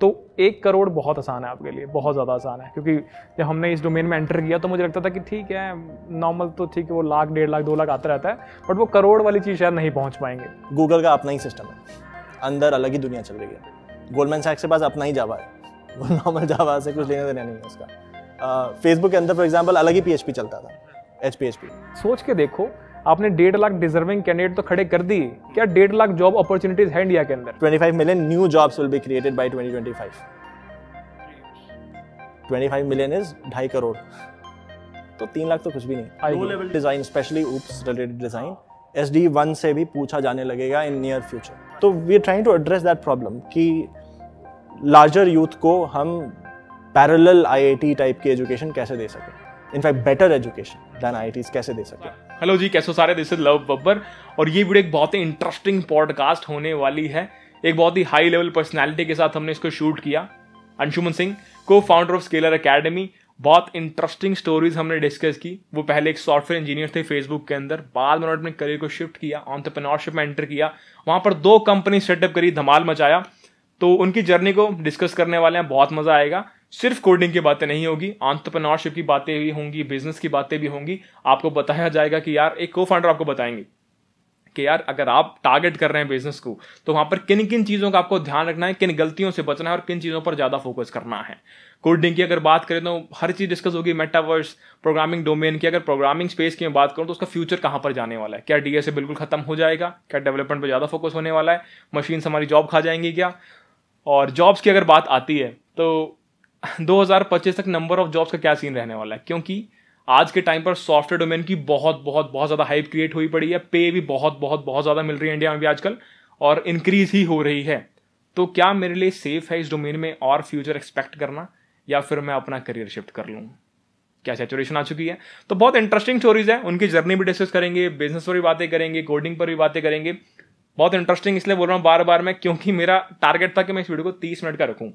तो एक करोड़ बहुत आसान है आपके लिए बहुत ज़्यादा आसान है क्योंकि जब हमने इस डोमेन में एंटर किया तो मुझे लगता था कि ठीक है नॉर्मल तो ठीक है वो लाख डेढ़ लाख दो लाख आता रहता है बट वो करोड़ वाली चीज़ शायद नहीं पहुँच पाएंगे गूगल का अपना ही सिस्टम है अंदर अलग ही दुनिया चल रही है गोल्डमैन सैक्स के पास अपना ही जावा है वो नॉर्मल जावा से कुछ लेना देना नहीं है उसका फेसबुक के अंदर फॉर एग्जाम्पल अलग ही पी चलता था एच सोच के देखो आपने डेढ़ लाख डिजर्विंग कैंडिडेट तो खड़े कर दिए क्या डेढ़ लाख जॉब अपॉर्चुनिटीज है इंडिया के अंदर 25 million new jobs will be created by twenty twenty five twenty five million is ढाई करोड़ तो तीन लाख तो कुछ भी नहीं design specially oops related design S D one से भी पूछा जाने लगेगा इन नियर फ्यूचर तो we are trying to address that problem कि लार्जर यूथ को हम parallel I I T type की एजुकेशन कैसे दे सकें in fact better education than I I कैसे दे सकें हेलो जी कैसे सारे दिस इज लव बब्बर और ये वीडियो एक बहुत ही इंटरेस्टिंग पॉडकास्ट होने वाली है एक बहुत ही हाई लेवल पर्सनैलिटी के साथ हमने इसको शूट किया अंशुमन सिंह को फाउंडर ऑफ स्केलर अकेडमी बहुत इंटरेस्टिंग स्टोरीज हमने डिस्कस की वो पहले एक सॉफ्टवेयर इंजीनियर थे फेसबुक के अंदर बाद में उन्होंने करियर को शिफ्ट किया ऑन्टरप्रनोरशिप में एंटर किया वहां पर दो कंपनी सेटअप करी धमाल मचाया तो उनकी जर्नी को डिस्कस करने वाले हैं बहुत मजा आएगा सिर्फ कोडिंग की बातें नहीं होगी ऑन्टरप्रनोरशिप की बातें भी होंगी बिजनेस की बातें भी होंगी आपको बताया जाएगा कि यार एक को फाउंडर आपको बताएंगे कि यार अगर आप टारगेट कर रहे हैं बिजनेस को तो वहां पर किन किन चीज़ों का आपको ध्यान रखना है किन गलतियों से बचना है और किन चीज़ों पर ज़्यादा फोकस करना है कोडिंग की अगर बात करें तो हर चीज़ डिस्कस होगी मेटावर्स प्रोग्रामिंग डोमेन की अगर प्रोग्रामिंग स्पेस की मैं बात करूं तो उसका फ्यूचर कहां पर जाने वाला है क्या डी ए बिल्कुल खत्म हो जाएगा क्या डेवलपमेंट पर ज़्यादा फोकस होने वाला है मशीन हमारी जॉब खा जाएंगी क्या और जॉब्स की अगर बात आती है तो 2025 तक नंबर ऑफ जॉब्स का क्या सीन रहने वाला है क्योंकि आज के टाइम पर सॉफ्टवेयर डोमेन की बहुत बहुत बहुत ज़्यादा हाइप क्रिएट हुई पड़ी है पे भी बहुत बहुत बहुत ज़्यादा मिल रही है इंडिया में भी आजकल और इंक्रीज ही हो रही है तो क्या मेरे लिए सेफ है इस डोमेन में और फ्यूचर एक्सपेक्ट करना या फिर मैं अपना करियर शिफ्ट कर लूँ क्या सेचुरेशन आ चुकी है तो बहुत इंटरेस्टिंग स्टोरीज है उनकी जर्नी भी डिस्कस करेंगे बिजनेस पर भी बातें करेंगे कोडिंग पर भी बातें करेंगे बहुत इंटरेस्टिंग इसलिए बोल रहा हूँ बार बार मैं क्योंकि मेरा टारगेट था कि मैं इस वीडियो को तीस मिनट का रखूँ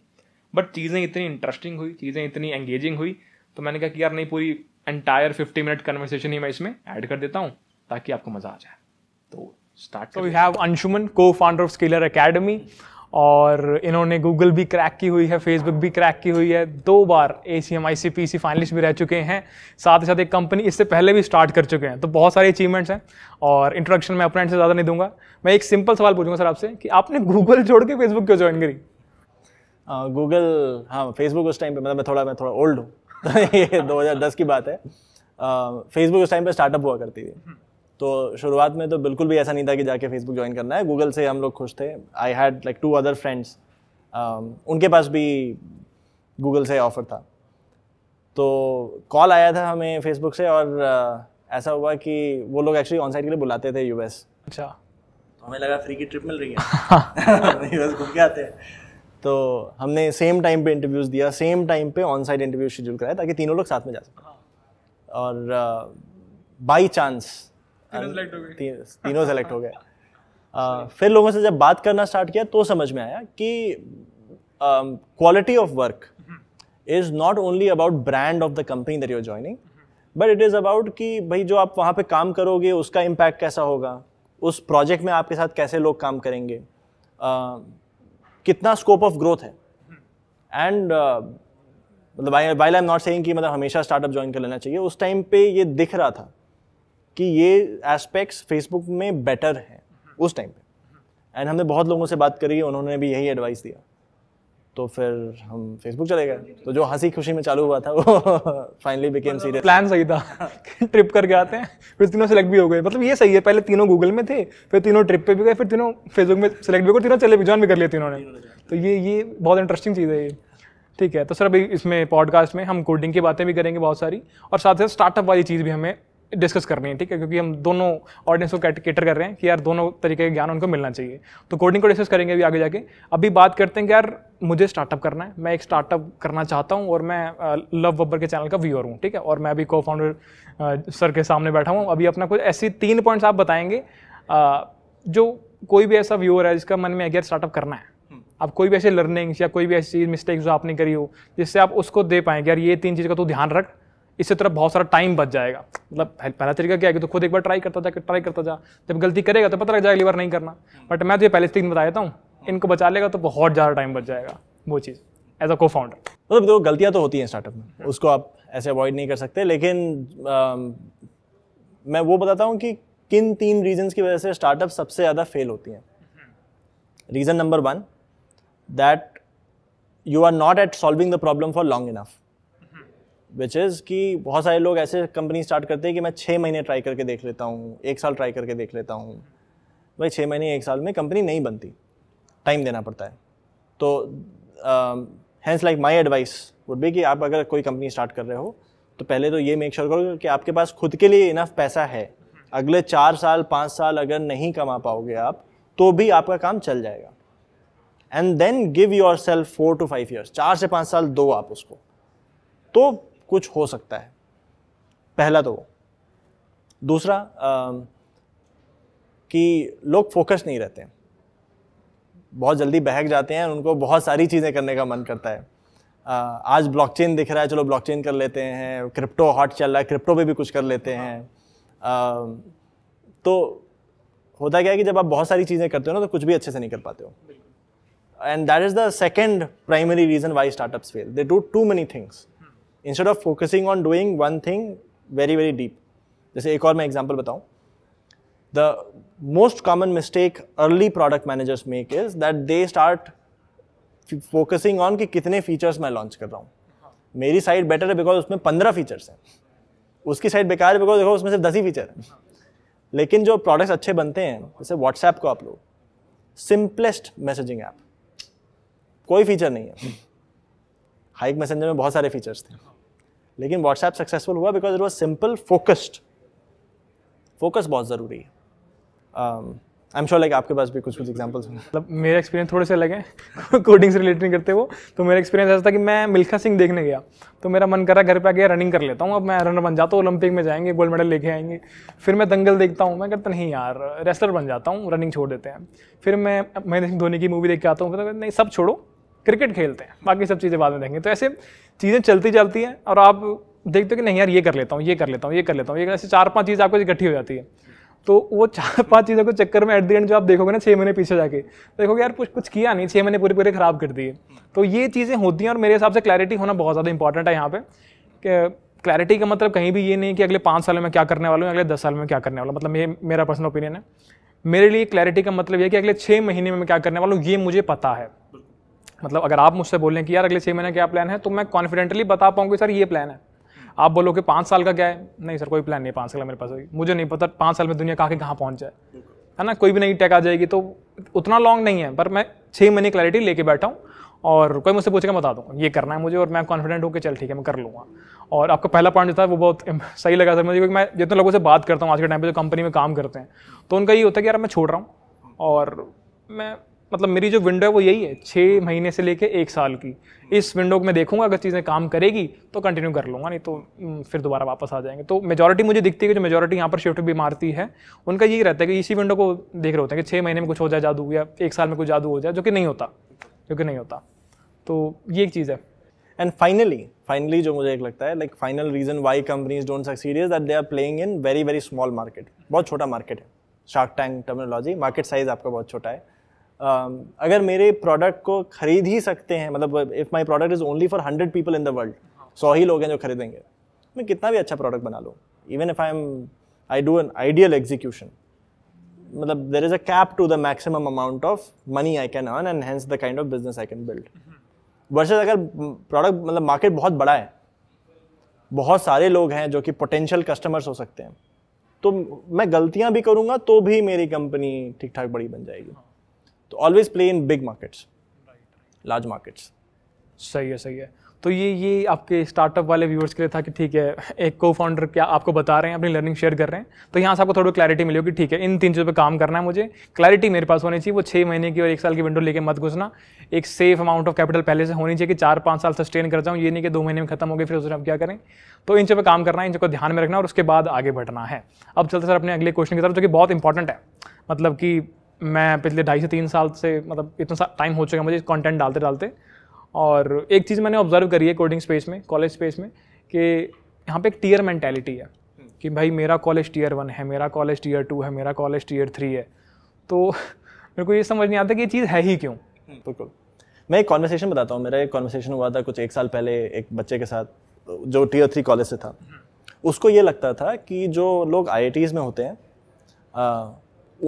बट चीज़ें इतनी इंटरेस्टिंग हुई चीज़ें इतनी एंगेजिंग हुई तो मैंने कहा कि यार नहीं पूरी एंटायर फिफ्टी मिनट कन्वर्सेशन ही मैं इसमें ऐड कर देता हूँ ताकि आपको मज़ा आ जाए तो स्टार्ट वी हैव अंशुमन को फाउंडर ऑफ स्केलर अकेडमी और इन्होंने गूगल भी क्रैक की हुई है फेसबुक भी क्रैक की हुई है दो बार A C M I C P C finalist भी रह चुके हैं साथ ही साथ एक कंपनी इससे पहले भी स्टार्ट कर चुके हैं तो बहुत सारे अचीवमेंट्स हैं और इंट्रोडक्शन मैं अपने से ज़्यादा नहीं दूंगा मैं एक सिंपल सवाल पूछूंगा सर आपसे कि आपने गूगल जोड़ के फेसबुक क्यों ज्वाइन करी गूगल हाँ फेसबुक हाँ, उस टाइम पे मतलब मैं थोड़ा मैं थोड़ा ओल्ड हूँ ये 2010 की बात है फेसबुक उस टाइम पे स्टार्टअप हुआ करती थी हम्म। तो शुरुआत में तो बिल्कुल भी ऐसा नहीं था कि जाके फेसबुक ज्वाइन करना है गूगल से हम लोग खुश थे I had like two other friends उनके पास भी गूगल से ऑफर था तो कॉल आया था हमें फेसबुक से और uh, ऐसा हुआ कि वो लोग एक्चुअली ऑन साइड के लिए बुलाते थे यूएस अच्छा तो हमें लगा फ्री की ट्रिप मिल रही है यूएस घूम के आते हैं तो हमने सेम टाइम पे इंटरव्यूज़ दिया सेम टाइम पे ऑन साइड इंटरव्यू शेड्यूल कराया ताकि तीनों लोग साथ में जा सकें और बाई uh, चांस तीनों सेलेक्ट uh, हो गए uh, फिर लोगों से जब बात करना स्टार्ट किया तो समझ में आया कि quality of work is not only about brand of the company that you're joining but it is about कि भाई जो आप वहाँ पे काम करोगे उसका इम्पैक्ट कैसा होगा उस प्रोजेक्ट में आपके साथ कैसे लोग काम करेंगे uh, कितना स्कोप ऑफ ग्रोथ है एंड uh, मतलब while I am not saying कि मतलब हमेशा स्टार्टअप ज्वाइन कर लेना चाहिए उस टाइम पे ये दिख रहा था कि ये एस्पेक्ट्स फेसबुक में बेटर हैं उस टाइम पे एंड हमने बहुत लोगों से बात करी उन्होंने भी यही एडवाइस दिया तो फिर हम फेसबुक चले गए तो जो हंसी खुशी में चालू हुआ था वो फाइनली बिकेम सीरियस प्लान सही था ट्रिप करके आते हैं फिर तीनों सेलेक्ट भी हो गए मतलब ये सही है पहले तीनों गूगल में थे फिर तीनों ट्रिप पे भी गए फिर तीनों फेसबुक में सेलेक्ट भी हो गए तीनों चले भी ज्वाइन भी कर लिया तीनों ने तो ये ये बहुत इंटरेस्टिंग चीज़ है ये ठीक है तो सर अभी इसमें पॉडकास्ट में हम कोडिंग की बातें भी करेंगे बहुत सारी और साथ साथ स्टार्टअप वाली चीज़ भी हमें डिस्कस करनी है ठीक है क्योंकि हम दोनों ऑडियंस को कैटर कर रहे हैं कि यार दोनों तरीके का ज्ञान उनको मिलना चाहिए तो कोडिंग को डिस्कस करेंगे अभी आगे जाके अभी बात करते हैं कि यार मुझे स्टार्टअप करना है मैं एक स्टार्टअप करना चाहता हूँ और मैं लव बब्बर के चैनल का व्यूअर हूँ ठीक है और मैं अभी को फाउंडर सर के सामने बैठा हूँ अभी अपना कुछ ऐसी तीन पॉइंट्स आप बताएंगे जो कोई भी ऐसा व्यूअर है जिसका मन में है कि यार स्टार्टअप करना है आप हम्म। कोई भी ऐसे लर्निंग्स या कोई भी ऐसी मिस्टेक्स जो आपने करी हो जिससे आप उसको दे पाएंगे यार ये तीन चीज़ का तो ध्यान रख इससे तरफ बहुत सारा टाइम बच जाएगा मतलब पहला तरीका क्या है कि तो खुद एक बार ट्राई करता जा ट्राई करता जा जब गलती करेगा तो पता लग जाएगा अगली बार नहीं करना बट मैं तो ये पहले से बता देता हूँ इनको बचा लेगा तो बहुत ज़्यादा टाइम बच जाएगा वो चीज़ एज अ को फाउंडर मतलब देखो गलतियाँ तो होती हैं स्टार्टअप में हाँ। उसको आप ऐसे अवॉइड नहीं कर सकते लेकिन मैं वो बताता हूँ कि किन तीन रीजंस की वजह से स्टार्टअप सबसे ज़्यादा फेल होती हैं reason number one that you are not at solving the problem for long enough which is कि बहुत सारे लोग ऐसे कंपनी स्टार्ट करते हैं कि मैं छः महीने ट्राई करके देख लेता हूँ एक साल ट्राई करके देख लेता हूँ भाई छः महीने एक साल में कंपनी नहीं बनती टाइम देना पड़ता है तो hence like my advice would be कि आप अगर कोई कंपनी स्टार्ट कर रहे हो तो पहले तो ये मेक श्योर करो कि आपके पास खुद के लिए इनफ पैसा है अगले चार साल पाँच साल अगर नहीं कमा पाओगे आप तो भी आपका काम चल जाएगा and then give yourself four to five years चार से पाँच साल दो आप उसको तो कुछ हो सकता है पहला तो वो दूसरा आ, कि लोग फोकस नहीं रहते बहुत जल्दी बहक जाते हैं उनको बहुत सारी चीज़ें करने का मन करता है आ, आज ब्लॉकचेन दिख रहा है चलो ब्लॉकचेन कर लेते हैं क्रिप्टो हॉट चल रहा है क्रिप्टो पे भी कुछ कर लेते हैं आ, तो होता क्या है कि जब आप बहुत सारी चीज़ें करते हो ना तो कुछ भी अच्छे से नहीं कर पाते हो and that is the second primary reason why startups fail they do too many things instead of focusing on doing one thing very very deep जैसे एक और मैं एग्जाम्पल बताऊँ the most common mistake early product managers make is that they start focusing on कि कितने features मैं launch कर रहा हूँ मेरी साइट बेटर है बिकॉज उसमें पंद्रह फीचर्स हैं उसकी साइट बेकार है बिकॉज देखो उसमें सिर्फ दस ही फीचर हैं लेकिन जो प्रोडक्ट्स अच्छे बनते हैं जैसे व्हाट्सएप को आप लोग सिंपलेस्ट मैसेजिंग ऐप कोई फीचर नहीं है हाइक मैसेंजर में बहुत सारे फीचर्स थे लेकिन व्हाट्सएप सक्सेसफुल हुआ because it was simple focused focus बहुत ज़रूरी है आई एम श्योर लाइक आपके पास भी कुछ कुछ एग्जाम्पल्स होंगे मतलब मेरा एक्सपीरियंस थोड़े से अलग है कोडिंग से रिलेटेड नहीं करते वो तो मेरा एक्सपीरियंस ऐसा था कि मैं मिल्खा सिंह देखने गया तो मेरा मन करा घर पे गया रनिंग कर लेता हूँ अब मैं रनर बन जाता हूँ ओलंपिक में जाएंगे गोल्ड मेडल लेके आएंगे फिर मैं दंगल देखता हूँ मैं कहता नहीं यार रेसलर बन जाता हूँ रनिंग छोड़ देते हैं फिर मैं महेंद्र सिंह धोनी की मूवी देख के आता हूँ नहीं सब छोड़ो क्रिकेट खेलते हैं बाकी सब चीज़ें बाद में देखेंगे तो ऐसे चीज़ें चलती चलती हैं और आप देखते हो कि नहीं यार ये कर लेता हूँ ये कर लेता हूँ ये कर लेता हूँ ये ऐसे चार पाँच चीज़ आपको इकट्ठी हो जाती है तो वो चार पांच चीज़ों के चक्कर में एट दी एंड जो आप देखोगे ना छः महीने पीछे जाके देखोगे यार कुछ कुछ किया नहीं छः महीने पूरे पूरे ख़राब कर दिए तो ये चीज़ें होती हैं और मेरे हिसाब से क्लैरिटी होना बहुत ज़्यादा इंपॉर्टेंट है यहाँ पे क्लैरिटी का मतलब कहीं भी ये नहीं कि अगले पाँच साल में क्या करने वाला हूँ अगले दस साल में क्या करने वाला मतलब ये मेरा पर्सनल ओपिनियन है मेरे लिए क्लैरिटी का मतलब ये कि अगले छः महीने में मैं क्या करने वाला हूँ ये मुझे पता है मतलब अगर आप मुझसे बोलें कि यार अगले छः महीने क्या प्लान है तो मैं कॉन्फिडेंटली बता पाऊँगी सर ये प्लान है आप बोलो कि पाँच साल का क्या है नहीं सर कोई प्लान नहीं पाँच साल का मेरे पास मुझे नहीं पता पाँच साल में दुनिया कहाँ के कहाँ पहुँच जाए है ना कोई भी नई टेक आ जाएगी तो उतना लॉन्ग नहीं है पर मैं छः महीने क्लैरिटी लेके बैठा हूँ और कोई मुझसे पूछेगा बता दूँ ये करना है मुझे और मैं कॉन्फिडेंट हूँ कि चल ठीक है मैं कर लूँगा और आपका पहला पॉइंट जो था वो बहुत सही लगा सर मुझे क्योंकि मैं जितने लोगों से बात करता हूँ आज के टाइम पर जो कंपनी में काम करते हैं तो उनका ये होता है कि यार मैं छोड़ रहा हूँ और मैं मतलब मेरी जो विंडो है वो यही है छः महीने से लेके एक साल की इस विंडो में देखूंगा अगर चीज़ें काम करेगी तो कंटिन्यू कर लूँगा नहीं तो हम्म, फिर दोबारा वापस आ जाएंगे तो मेजॉरिटी मुझे दिखती है कि जो मेजॉरिटी यहाँ पर शिफ्ट भी मारती है उनका यही रहता है कि इसी विंडो को देख रहे होते हैं कि छः महीने में कुछ हो जाए जादू या एक साल में कुछ जादू हो जाए जो कि नहीं होता जो कि नहीं होता तो ये एक चीज़ है एंड फाइनली फाइनली जो मुझे एक लगता है like final reason why companies don't succeed is that they are playing in very very small market बहुत छोटा मार्केट है Shark Tank terminology market size आपका बहुत छोटा है Um, अगर मेरे प्रोडक्ट को खरीद ही सकते हैं मतलब if my product is only for hundred people in the world सौ ही लोग हैं जो खरीदेंगे मैं कितना भी अच्छा प्रोडक्ट बना लूँ even if I am I do an ideal execution मतलब there is a cap to the maximum amount of money I can earn and hence the kind of business I can build versus अगर product मतलब market बहुत बड़ा है बहुत सारे लोग हैं जो कि पोटेंशियल कस्टमर्स हो सकते हैं तो मैं गलतियां भी करूंगा तो भी मेरी कंपनी ठीक ठाक बड़ी बन जाएगी तो always play in big markets large markets सही है सही है तो ये ये आपके स्टार्टअप वाले व्यूअर्स के लिए था कि ठीक है एक को फाउंडर क्या आपको बता रहे हैं अपनी लर्निंग शेयर कर रहे हैं तो यहाँ से आपको थोड़ी क्लैरिटी मिली होगी ठीक है इन तीन चीज़ों पे काम करना है मुझे क्लैरिटी मेरे पास होनी चाहिए वो छः महीने की और एक साल की विंडो लेके मत घुसना एक सेफ अमाउंट ऑफ कैपिटल पहले से होनी चाहिए कि चार पाँच साल सस्टेन कर जाऊँ ये नहीं कि दो महीने में खत्म हो गए फिर उसमें आप क्या करें तो इन चीज़ों पर काम करना है इन चीज़ों को ध्यान में रखना और उसके बाद आगे बढ़ना है अब चलते सर अपने अगले क्वेश्चन की तरफ जो कि बहुत इंपॉर्टेंट है मतलब कि मैं पिछले ढाई से तीन साल से मतलब इतना टाइम हो चुका मुझे कंटेंट डालते डालते और एक चीज़ मैंने ऑब्जर्व करी है कोडिंग स्पेस में कॉलेज स्पेस में कि यहाँ पे एक टीयर मैंटेलिटी है कि भाई मेरा कॉलेज टीयर वन है मेरा कॉलेज टीयर टू है मेरा कॉलेज टीयर थ्री है तो मेरे को ये समझ नहीं आता कि ये चीज़ है ही क्यों बिल्कुल मैं एक कॉन्वर्सेशन बताता हूँ मेरा एक कॉन्वर्सेशन हुआ था कुछ एक साल पहले एक बच्चे के साथ जो टीयर थ्री कॉलेज से था उसको ये लगता था कि जो लोग आई में होते हैं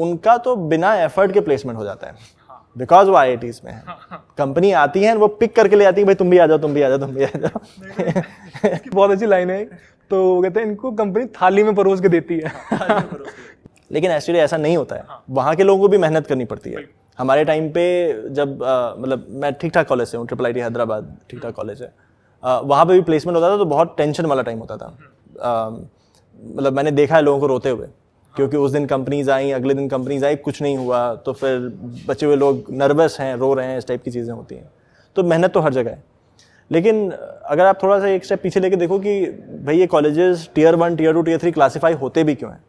उनका तो बिना एफर्ट के प्लेसमेंट हो जाता है बिकॉज हाँ। वो आई में है कंपनी हाँ। आती है वो पिक करके ले आती है भाई तुम भी आ जाओ तुम भी आ जाओ तुम भी आ जाओ बहुत अच्छी लाइन है तो वो कहते हैं इनको कंपनी हाँ, थाली में परोस के देती है लेकिन एक्चुअली ऐसा नहीं होता है वहाँ के लोगों को भी मेहनत करनी पड़ती है हमारे टाइम पे जब आ, मतलब मैं ठीक ठाक कॉलेज से हूँ ट्रिपल आई हैदराबाद ठीक ठाक कॉलेज है आ, वहाँ पे भी प्लेसमेंट होता था तो बहुत टेंशन वाला टाइम होता था हम्म। मतलब मैंने देखा है लोगों को रोते हुए क्योंकि उस दिन कंपनीज आई अगले दिन कंपनीज आई कुछ नहीं हुआ तो फिर बचे हुए लोग नर्वस हैं रो रहे हैं इस टाइप की चीज़ें होती हैं तो मेहनत तो हर जगह है लेकिन अगर आप थोड़ा सा एक स्टेप पीछे लेके देखो कि भाई ये colleges tier one tier two tier three classify होते भी क्यों हैं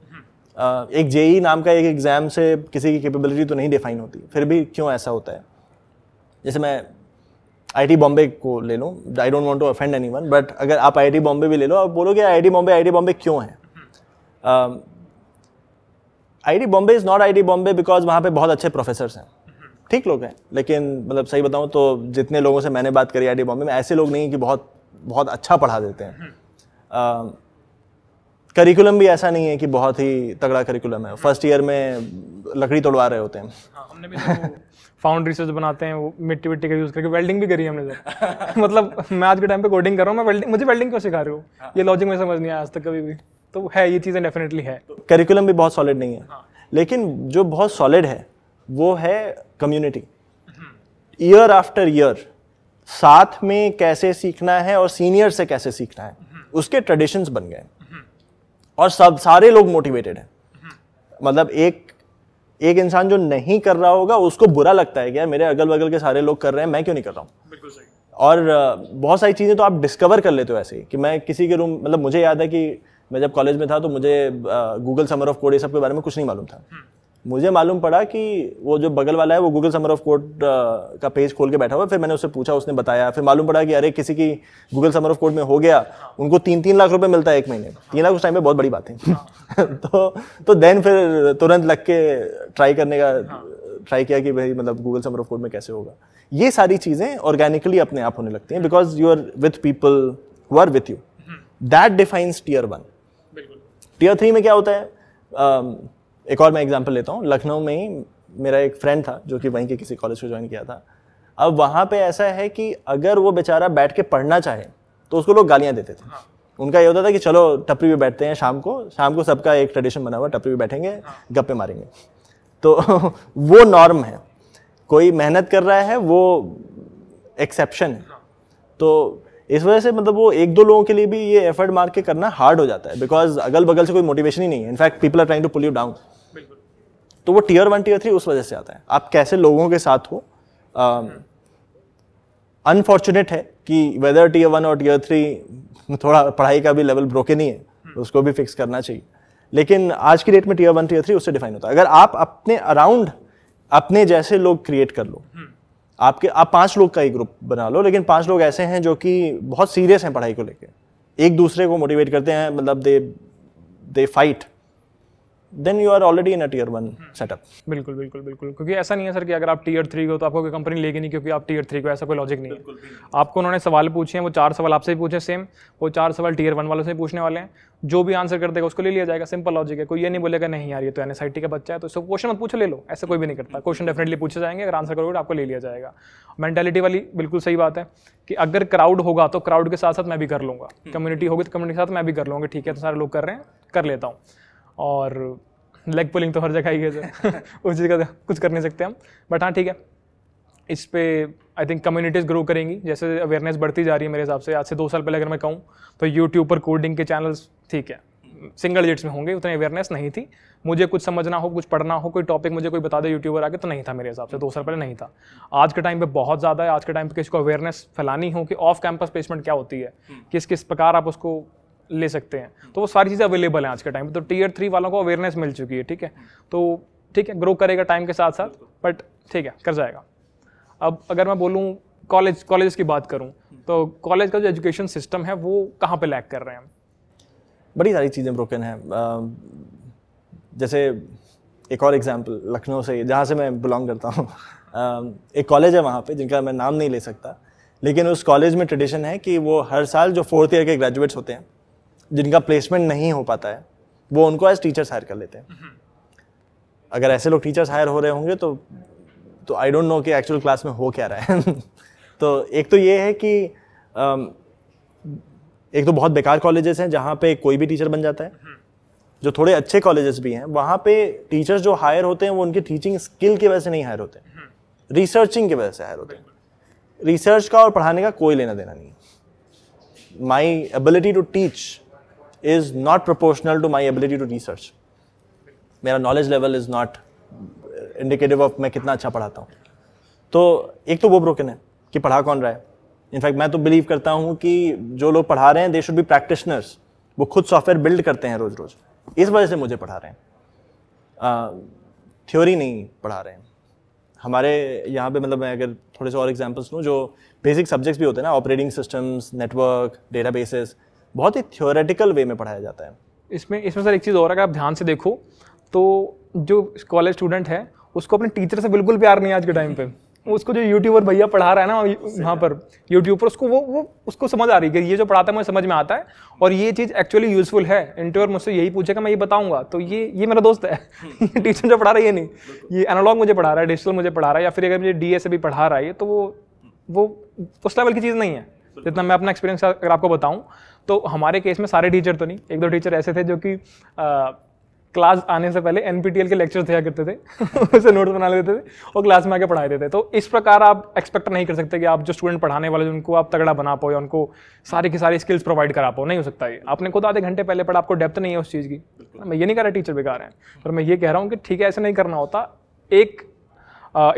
एक जेई नाम का एक एग्ज़ाम से किसी की कैपेबिलिटी तो नहीं डिफाइन होती फिर भी क्यों ऐसा होता है जैसे मैं आई बॉम्बे को ले लूँ I don't want to offend any but अगर आप आई बॉम्बे भी ले लो आप बोलोगे आई बॉम्बे आई बॉम्बे क्यों है IIT Bombay is not IIT Bombay because वहाँ पे बहुत अच्छे प्रोफेसर हैं ठीक लोग हैं लेकिन मतलब सही बताऊँ तो जितने लोगों से मैंने बात करी डी बॉम्बे में ऐसे लोग नहीं कि बहुत बहुत अच्छा पढ़ा देते हैं करिकुलम भी ऐसा नहीं है कि बहुत ही तगड़ा करिकुलम है फर्स्ट ईयर में लकड़ी तोड़वा रहे होते हैं हाँ, हमने भी फाउंड्री से जो बनाते हैं वो मिट्टी विट्टी का यूज़ करके वेल्डिंग भी करी है हमने तो। मतलब मैं आज के टाइम पे कोडिंग कर रहा हूँ मैं वेल्डिंग मुझे वेल्डिंग क्यों सिखा रहे हो ये लॉजिक में समझ नहीं आया आज तक कभी भी तो है ये चीज़ें डेफिनेटली है करिकुलम भी बहुत सॉलिड नहीं है हाँ। लेकिन जो बहुत सॉलिड है वो है कम्युनिटी ईयर आफ्टर ईयर साथ में कैसे सीखना है और सीनियर से कैसे सीखना है हम्म। उसके ट्रेडिशंस बन गए हम्म। और सब सारे लोग मोटिवेटेड हैं हम्म। मतलब एक एक इंसान जो नहीं कर रहा होगा उसको बुरा लगता है क्या मेरे अगल बगल के सारे लोग कर रहे हैं मैं क्यों नहीं कर रहा हूँ और बहुत सारी चीज़ें तो आप डिस्कवर कर लेते हो ऐसे ही कि मैं किसी के रूम मतलब मुझे याद है कि मैं जब कॉलेज में था तो मुझे गूगल समर ऑफ कोड ये सब के बारे में कुछ नहीं मालूम था हम्म। मुझे मालूम पड़ा कि वो जो बगल वाला है वो गूगल समर ऑफ कोड का पेज खोल के बैठा हुआ फिर मैंने उससे पूछा उसने बताया फिर मालूम पड़ा कि अरे किसी की गूगल समर ऑफ कोड में हो गया हाँ। उनको तीन तीन लाख रुपए मिलता है एक महीने हाँ। तीन लाख उस टाइम पे बहुत बड़ी बात है हाँ। तो तो देन फिर तुरंत लग के ट्राई करने का ट्राई किया कि भाई मतलब गूगल समर ऑफ कोड में कैसे होगा ये सारी चीज़ें ऑर्गेनिकली अपने आप होने लगती हैं because you are with people who are with you that defines tier one tier three में क्या होता है uh, एक और मैं एग्जाम्पल लेता हूँ लखनऊ में ही मेरा एक फ्रेंड था जो कि वहीं के किसी कॉलेज को ज्वाइन किया था अब वहाँ पे ऐसा है कि अगर वो बेचारा बैठ के पढ़ना चाहे तो उसको लोग गालियाँ देते थे हाँ। उनका ये होता था कि चलो टपरी पे बैठते हैं शाम को शाम को सबका एक ट्रेडिशन बना हुआ टपरी पे बैठेंगे हाँ। गप्पे मारेंगे तो वो नॉर्म है कोई मेहनत कर रहा है वो एक्सेप्शन है हाँ। तो इस वजह से मतलब वो एक दो लोगों के लिए भी ये एफर्ट मार के करना हार्ड हो जाता है बिकॉज अगल बगल से कोई मोटिवेशन ही नहीं है in fact people are trying to pull you down तो वो टीयर वन टीयर थ्री उस वजह से आता है आप कैसे लोगों के साथ हो अनफॉर्चुनेट um, है कि वेदर टीयर वन और टीयर थ्री थोड़ा पढ़ाई का भी लेवल ब्रोकन ही है हम्म। उसको भी फिक्स करना चाहिए लेकिन आज की डेट में टीयर वन टीयर थ्री उससे डिफाइन होता है अगर आप अपने अराउंड अपने जैसे लोग क्रिएट कर लो हम्म। आपके आप पांच लोग का ही ग्रुप बना लो लेकिन पांच लोग ऐसे हैं जो कि बहुत सीरियस हैं पढ़ाई को लेकर एक दूसरे को मोटिवेट करते हैं मतलब they they fight then you are already in a tier one setup बिल्कुल बिल्कुल बिल्कुल क्योंकि ऐसा नहीं है सर कि अगर आप टीयर थ्री को तो आपको कोई कंपनी लेगी नहीं क्योंकि आप टीयर थ्री को ऐसा कोई लॉजिक नहीं है आपको उन्होंने सवाल पूछे हैं वो चार सवाल आपसे भी पूछे सेम वो चार सवाल टीयर वन वालों से पूछने वाले हैं जो भी आंसर कर देगा उसको ले लिया जाएगा सिंपल लॉजिक है कोई ये नहीं बोलेगा नहीं यार ये तो एन एस आई टी का बच्चा है तो उसको क्वेश्चन मत पूछो ले लो ऐसा कोई भी नहीं करता क्वेश्चन डेफिनेटली पूछे जाएंगे अगर आंसर करोगे तो आपको ले लिया जाएगा मेंटेलिटी वाली बिल्कुल सही बात है कि अगर क्राउड होगा तो क्राउड के साथ साथ मैं भी कर लूँगा कम्युनिटी hmm. होगी तो कम्युनिटी के साथ मैं भी कर लूँगा ठीक है तो सारे लोग कर रहे हैं कर लेता हूँ और लेग पुलिंग तो हर जगह ही है सर उस चीज़ का कुछ कर नहीं सकते हम बट हाँ ठीक है इस पर आई थिंक कम्युनिटीज़ ग्रो करेंगी जैसे अवेयरनेस बढ़ती जा रही है मेरे हिसाब से आज से दो साल पहले अगर मैं कहूँ तो यूट्यूब पर कोडिंग के चैनल्स ठीक है सिंगल डिजिट्स में होंगे उतनी अवेयरनेस नहीं थी मुझे कुछ समझना हो कुछ पढ़ना हो कोई टॉपिक मुझे कोई बता दे यूट्यूबर आके तो नहीं था मेरे हिसाब से दो साल पहले नहीं था आज के टाइम पे बहुत ज़्यादा है आज के टाइम पे किसी को अवेयरनेस फैलानी हो कि ऑफ कैंपस प्लेसमेंट क्या होती है किस किस प्रकार आप उसको ले सकते हैं तो वो सारी चीज़ें अवेलेबल हैं आज के टाइम तो टीयर थ्री वालों को अवेयरनेस मिल चुकी है ठीक है तो ठीक है ग्रो करेगा टाइम के साथ साथ बट ठीक है कर जाएगा अब अगर मैं बोलूँ कॉलेज कॉलेज की बात करूँ तो कॉलेज का जो एजुकेशन सिस्टम है वो कहाँ पर लैक कर रहे हैं बड़ी सारी चीज़ें ब्रोकन हैं जैसे एक और एग्जांपल लखनऊ से जहाँ से मैं बिलोंग करता हूँ एक कॉलेज है वहाँ पे जिनका मैं नाम नहीं ले सकता लेकिन उस कॉलेज में ट्रेडिशन है कि वो हर साल जो फोर्थ ईयर के ग्रेजुएट्स होते हैं जिनका प्लेसमेंट नहीं हो पाता है वो उनको एज टीचर्स हायर कर लेते हैं हम्म। अगर ऐसे लोग टीचर्स हायर हो रहे होंगे तो तो आई डोंट नो कि एक्चुअल क्लास में हो क्या रहा है तो एक तो ये है कि um, एक तो बहुत बेकार कॉलेजेस हैं जहाँ पे कोई भी टीचर बन जाता है हम्म। जो थोड़े अच्छे कॉलेजेस भी हैं वहाँ पे टीचर्स जो हायर होते हैं वो उनकी टीचिंग स्किल की वजह से नहीं हायर होते रिसर्चिंग हम्म। की वजह से हायर होते हैं रिसर्च का और पढ़ाने का कोई लेना देना नहीं my ability to teach is not proportional to my ability to research मेरा knowledge level is not indicative of मैं कितना अच्छा पढ़ाता हूँ तो एक तो वो ब्रोकन है कि पढ़ा कौन रहा है इनफैक्ट मैं तो बिलीव करता हूँ कि जो लोग पढ़ा रहे हैं दे शुड बी प्रैक्टिशनर्स वो खुद सॉफ्टवेयर बिल्ड करते हैं रोज़ रोज़ इस वजह से मुझे पढ़ा रहे हैं थ्योरी नहीं पढ़ा रहे हैं हमारे यहाँ पे मतलब मैं अगर थोड़े से और एग्जांपल्स लूँ जो बेसिक सब्जेक्ट्स भी होते हैं ना ऑपरेटिंग सिस्टम्स नेटवर्क डेटा बहुत ही थियोरेटिकल वे में पढ़ाया जाता है इसमें इसमें सर एक चीज़ और अगर आप ध्यान से देखो तो जो कॉलेज स्टूडेंट है उसको अपने टीचर से बिल्कुल प्यार नहीं आज के टाइम पे उसको जो यूट्यूबर भैया पढ़ा रहा है ना वहाँ पर यूट्यूब पर उसको वो वो उसको समझ आ रही है कि ये जो पढ़ाता है मुझे समझ में आता है और ये चीज़ एक्चुअली यूजफुल है इंटरव्यूअर मुझसे यही पूछेगा मैं ये बताऊंगा तो ये ये मेरा दोस्त है टीचर जो पढ़ा रहा है ये नहीं ये एनालॉग मुझे पढ़ा रहा है डिजिटल मुझे पढ़ा रहा है या फिर अगर मुझे डी एस पढ़ा रहा है तो वो वो उस लेवल की चीज़ नहीं है जितना मैं अपना एक्सपीरियंस अगर आपको बताऊँ तो हमारे केस में सारे टीचर तो नहीं एक दो टीचर ऐसे थे जो कि क्लास आने से पहले एन के लेक्चर दिया करते थे उसे नोट्स बना लेते थे और क्लास में आके पढ़ाए देते थे तो इस प्रकार आप एक्सपेक्ट नहीं कर सकते कि आप जो स्टूडेंट पढ़ाने वाले उनको आप तगड़ा बना पाओ या उनको सारी की सारी स्किल्स प्रोवाइड करा पाओ नहीं हो सकता ये आपने खुद आधे घंटे पहले पढ़ा आपको डेप्थ नहीं है उस चीज़ की मैं ये नहीं कह रहा टीचर बेकार हैं पर मैं ये कह रहा हूँ कि ठीक है ऐसे नहीं करना होता एक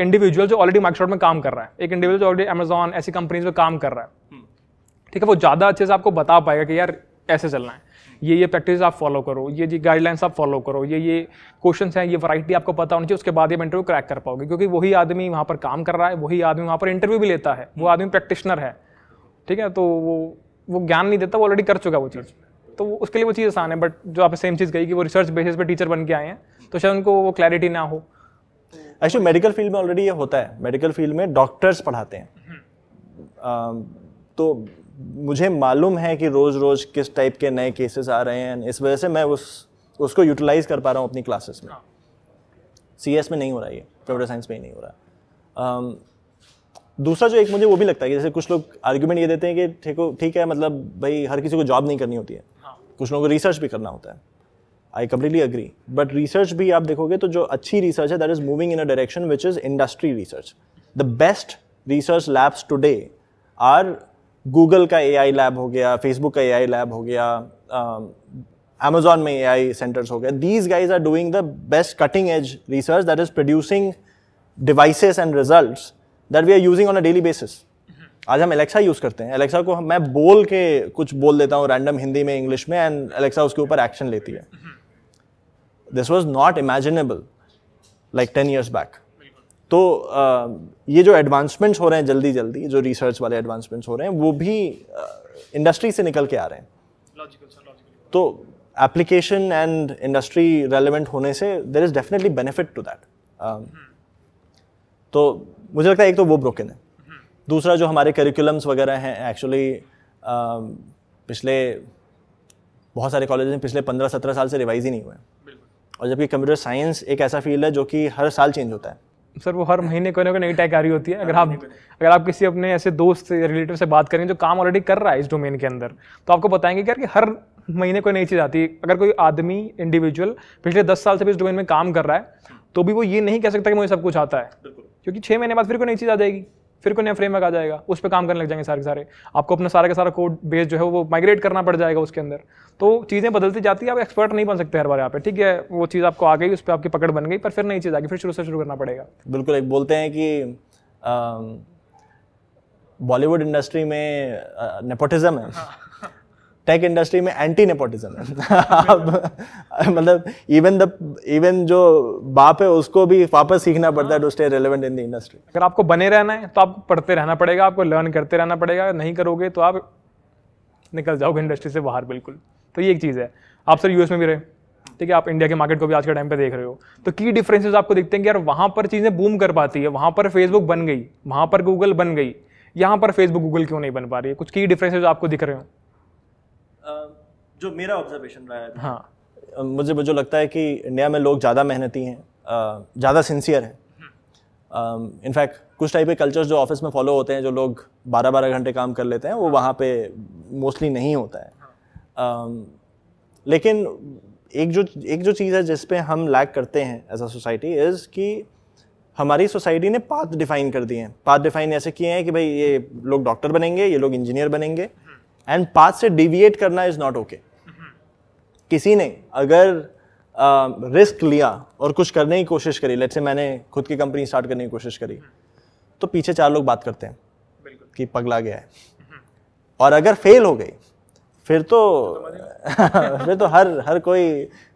इंडिविजुअल जो ऑलरेडी माइक्रोसॉफ्ट में काम कर रहा है एक इंडिविजुअल जो ऑलरेडी अमेजॉन ऐसी कंपनीज में काम कर रहा है हम्म। ठीक है वो ज़्यादा अच्छे से आपको बता पाएगा कि यार ऐसे चलना है ये ये प्रैक्टिस आप फॉलो करो ये जी गाइडलाइंस आप फॉलो करो ये ये क्वेश्चन हैं ये वराइटी आपको पता होनी चाहिए उसके बाद ये इंटरव्यू क्रैक कर पाओगे क्योंकि वही आदमी वहाँ पर काम कर रहा है वही आदमी वहाँ पर इंटरव्यू भी लेता है वो हम्म। आदमी प्रैक्टिशनर है ठीक है तो वो वो ज्ञान नहीं देता वो ऑलरेडी कर चुका है वो चीज़ तो उसके लिए वो चीज़ आसान है बट जो आप सेम चीज़ कही कि वो रिसर्च बेसिस पे टीचर बन के आए हैं तो शायद उनको वो क्लैरिटी ना हो एक्चुअली मेडिकल फील्ड में ऑलरेडी ये होता है मेडिकल फील्ड में डॉक्टर्स पढ़ाते हैं हम्म। तो मुझे मालूम है कि रोज़ रोज़ किस टाइप के नए केसेस आ रहे हैं इस वजह से मैं उस उसको यूटिलाइज़ कर पा रहा हूँ अपनी क्लासेस में सी हाँ। एस में नहीं हो रहा ये कंप्यूटर साइंस में ही नहीं हो रहा um, दूसरा जो एक मुझे वो भी लगता है कि जैसे कुछ लोग आर्ग्यूमेंट ये देते हैं कि ठीक ठीक है मतलब भाई हर किसी को जॉब नहीं करनी होती है हाँ। कुछ लोगों को रिसर्च भी करना होता है I completely agree but research भी आप देखोगे तो जो अच्छी रिसर्च है that is moving in a direction which is industry research the best research labs today are Google का ए आई लैब हो गया फेसबुक का ए आई लैब हो गया अमेजोन um, में ए आई सेंटर्स हो गया these guys are doing the best cutting edge research that is producing devices and result that we are using on a daily basis आज हम एलेक्सा यूज़ करते हैं Alexa को मैं बोल के कुछ बोल देता हूँ रैंडम हिंदी में इंग्लिश में एंड एलेक्सा उसके ऊपर एक्शन लेती है this was not imaginable like ten years back तो ये जो एडवांसमेंट्स हो रहे हैं जल्दी जल्दी जो रिसर्च वाले एडवांसमेंट्स हो रहे हैं वो भी इंडस्ट्री से निकल के आ रहे हैं तो एप्लीकेशन एंड इंडस्ट्री रेलिवेंट होने से there is definitely benefit to that तो मुझे लगता है एक तो वो ब्रोकन है हम्म। दूसरा जो हमारे करिकुलम्स वगैरह हैं एक्चुअली पिछले बहुत सारे कॉलेज में पिछले पंद्रह सत्रह साल से रिवाइज ही नहीं हुए और जबकि कंप्यूटर साइंस एक ऐसा फील्ड है जो कि हर साल चेंज होता है सर वो हर महीने कोई ना कोई नई टैग आ रही होती है अगर आप अगर आप किसी अपने ऐसे दोस्त या रिलेटिव से बात करें जो काम ऑलरेडी कर रहा है इस डोमेन के अंदर तो आपको बताएंगे क्या कि हर महीने कोई नई चीज़ आती है अगर कोई आदमी इंडिविजुअल पिछले दस साल से भी इस डोमेन में काम कर रहा है तो भी वो ये नहीं कह सकता कि मुझे सब कुछ आता है क्योंकि छः महीने बाद फिर कोई नई चीज़ आ जाएगी फिर कोई नया फ्रेमवर्क आ जाएगा उस पर काम करने लग जाएंगे सारे सारे आपको अपना सारा का सारा कोड बेस जो है वो माइग्रेट करना पड़ जाएगा उसके अंदर तो चीज़ें बदलती जाती है आप एक्सपर्ट नहीं बन सकते हर बार यहाँ पे ठीक है वो चीज़ आपको आ गई उस पर आपकी पकड़ बन गई पर फिर नई चीज़ आ गई फिर शुरू से शुरू करना पड़ेगा बिल्कुल एक बोलते हैं कि बॉलीवुड इंडस्ट्री में नेपोटिज्म है हाँ। टेक इंडस्ट्री में एंटी नेपोटिज्म है मतलब इवन द इवन जो बाप है उसको भी वापस सीखना पड़ता है to stay relevant in the industry अगर आपको बने रहना है तो आपको पढ़ते रहना पड़ेगा आपको लर्न करते रहना पड़ेगा नहीं करोगे तो आप निकल जाओगे इंडस्ट्री से बाहर बिल्कुल तो ये एक चीज़ है आप सर यूएस में भी रहे ठीक है आप इंडिया के मार्केट को भी आज के टाइम पे देख रहे हो तो की डिफरेंसेस आपको देखते हैं कि यार वहाँ पर चीज़ें बूम कर पाती है वहाँ पर फेसबुक बन गई वहाँ पर गूगल बन गई यहाँ पर फेसबुक गूगल क्यों नहीं बन पा रही है कुछ की डिफरेंसेस आपको दिख रहे हो जो मेरा ऑब्जर्वेशन रहा है हाँ मुझे जो लगता है कि इंडिया में लोग ज़्यादा मेहनती हैं ज़्यादा सिंसियर हैं इनफैक्ट कुछ टाइप के कल्चर्स जो ऑफिस में फॉलो होते हैं जो लोग बारह बारह घंटे काम कर लेते हैं वो वहाँ पे मोस्टली नहीं होता है हाँ। लेकिन एक जो एक जो चीज़ है जिस हम लैक करते हैं एज अ सोसाइटी इज़ कि हमारी सोसाइटी ने पाथ डिफ़ाइन कर दिए हैं पाथ डिफ़ाइन ऐसे किए हैं कि भाई ये लोग डॉक्टर बनेंगे ये लोग इंजीनियर बनेंगे एंड पाथ से डिविएट करना इज़ नॉट ओके किसी ने अगर रिस्क um, uh, लिया और कुछ करने की कोशिश करी लेट से मैंने खुद की कंपनी स्टार्ट करने की कोशिश करी तो पीछे चार लोग बात करते हैं कि पगला गया है और अगर फेल हो गई फिर तो फिर तो हर हर कोई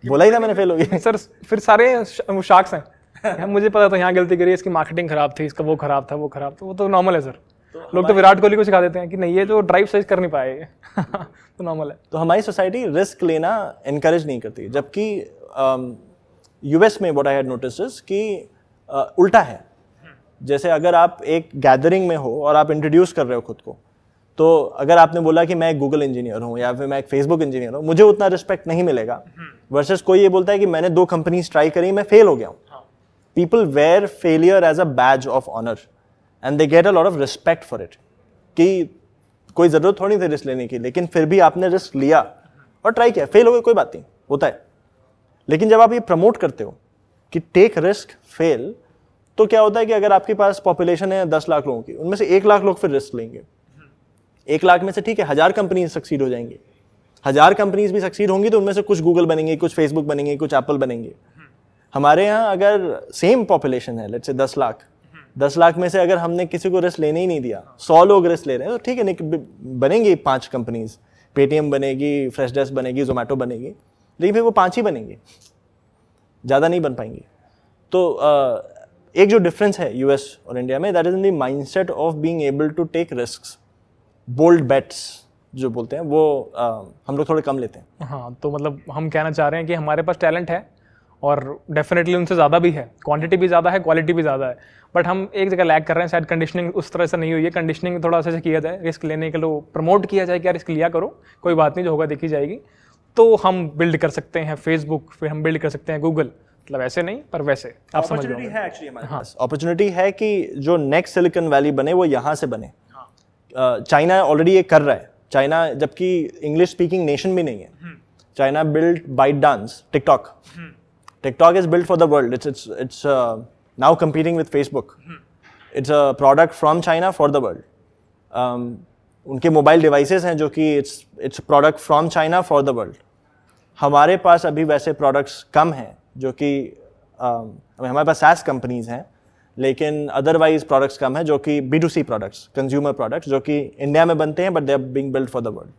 बोला ही था मैंने फेल हो गया सर फिर सारे शार्क्स हैं मुझे पता था यहाँ गलती करी इसकी मार्केटिंग खराब थी इसका वो खराब था वो खराब था वो तो नॉर्मल है सर तो लोग तो विराट कोहली को सिखा देते हैं कि नहीं ये तो ड्राइव साइज कर नहीं पाए तो नॉर्मल है तो हमारी सोसाइटी रिस्क लेना इनक्रेज नहीं करती जबकि यूएस um, में वोट आई नोटिस कि uh, उल्टा है जैसे अगर आप एक गैदरिंग में हो और आप इंट्रोड्यूस कर रहे हो खुद को तो अगर आपने बोला कि मैं एक गूगल इंजीनियर हूँ या फिर मैं एक फेसबुक इंजीनियर हूँ मुझे उतना रिस्पेक्ट नहीं मिलेगा वर्सेस कोई ये बोलता है कि मैंने दो कंपनीज ट्राई करी मैं फेल हो गया हूँ people wear failure as a badge of honour and they get a lot of respect for it कि कोई ज़रूरत थोड़ी थी रिस्क लेने की लेकिन फिर भी आपने रिस्क लिया और ट्राई किया फेल हो गए कोई बात नहीं होता है लेकिन जब आप ये प्रमोट करते हो कि टेक रिस्क फेल तो क्या होता है कि अगर आपके पास पॉपुलेशन है दस लाख लोगों की उनमें से एक लाख लोग फिर रिस्क लेंगे एक लाख में से ठीक है हज़ार कंपनीज सक्सीड हो जाएंगी हज़ार कंपनीज भी सक्सीड होंगी तो उनमें से कुछ गूगल बनेंगे कुछ फेसबुक बनेंगे कुछ एप्पल बनेंगे हमारे यहाँ अगर सेम पॉपुलेशन है लेट से दस लाख दस लाख में से अगर हमने किसी को रिस्क लेने ही नहीं दिया सौ लोग रिस्क ले रहे हैं तो ठीक है बनेंगी पाँच कंपनीज पेटीएम बनेगी फ्रेश डेस्क बनेगी जोमेटो बनेगी लेकिन फिर वो पाँच ही बनेंगे ज़्यादा नहीं बन पाएंगे तो एक जो डिफरेंस है यूएस और इंडिया में that is in the set of being able to take risk bold bets जो बोलते हैं वो आ, हम लोग थोड़े कम लेते हैं हाँ तो मतलब हम कहना चाह रहे हैं कि हमारे पास टैलेंट है और डेफिनेटली उनसे ज़्यादा भी है क्वांटिटी भी ज़्यादा है क्वालिटी भी ज़्यादा है बट हम एक जगह लैग कर रहे हैं शायद कंडीशनिंग उस तरह से नहीं हुई है कंडीशनिंग थोड़ा सा किया जाए रिस्क लेने के लिए प्रमोट किया जाए क्या रिस्क लिया करो कोई बात नहीं जो होगा देखी जाएगी तो हम बिल्ड कर सकते हैं फेसबुक फिर हम बिल्ड कर सकते हैं गूगल मतलब ऐसे नहीं पर वैसे आप समझ है एक्चुअली हमारे अपॉर्चुनिटी हाँ। है कि जो नेक्स्ट सिलिकॉन वैली बने वो यहाँ से बने चाइना हाँ। ऑलरेडी ये कर रहा है चाइना जबकि इंग्लिश स्पीकिंग नेशन भी नहीं है China build ByteDance TikTok TikTok is built for the world. It's it's it's uh, now competing with Facebook. Hmm. It's a product from China for the world. Um, उनके mobile devices हैं जो कि it's it's product from China for the world हमारे पास अभी वैसे products कम हैं जो कि um, हमारे पास सैस कंपनीज हैं लेकिन अदरवाइज प्रोडक्ट्स कम हैं जो कि B to C products consumer products जो कि इंडिया में बनते हैं but they are being build for the world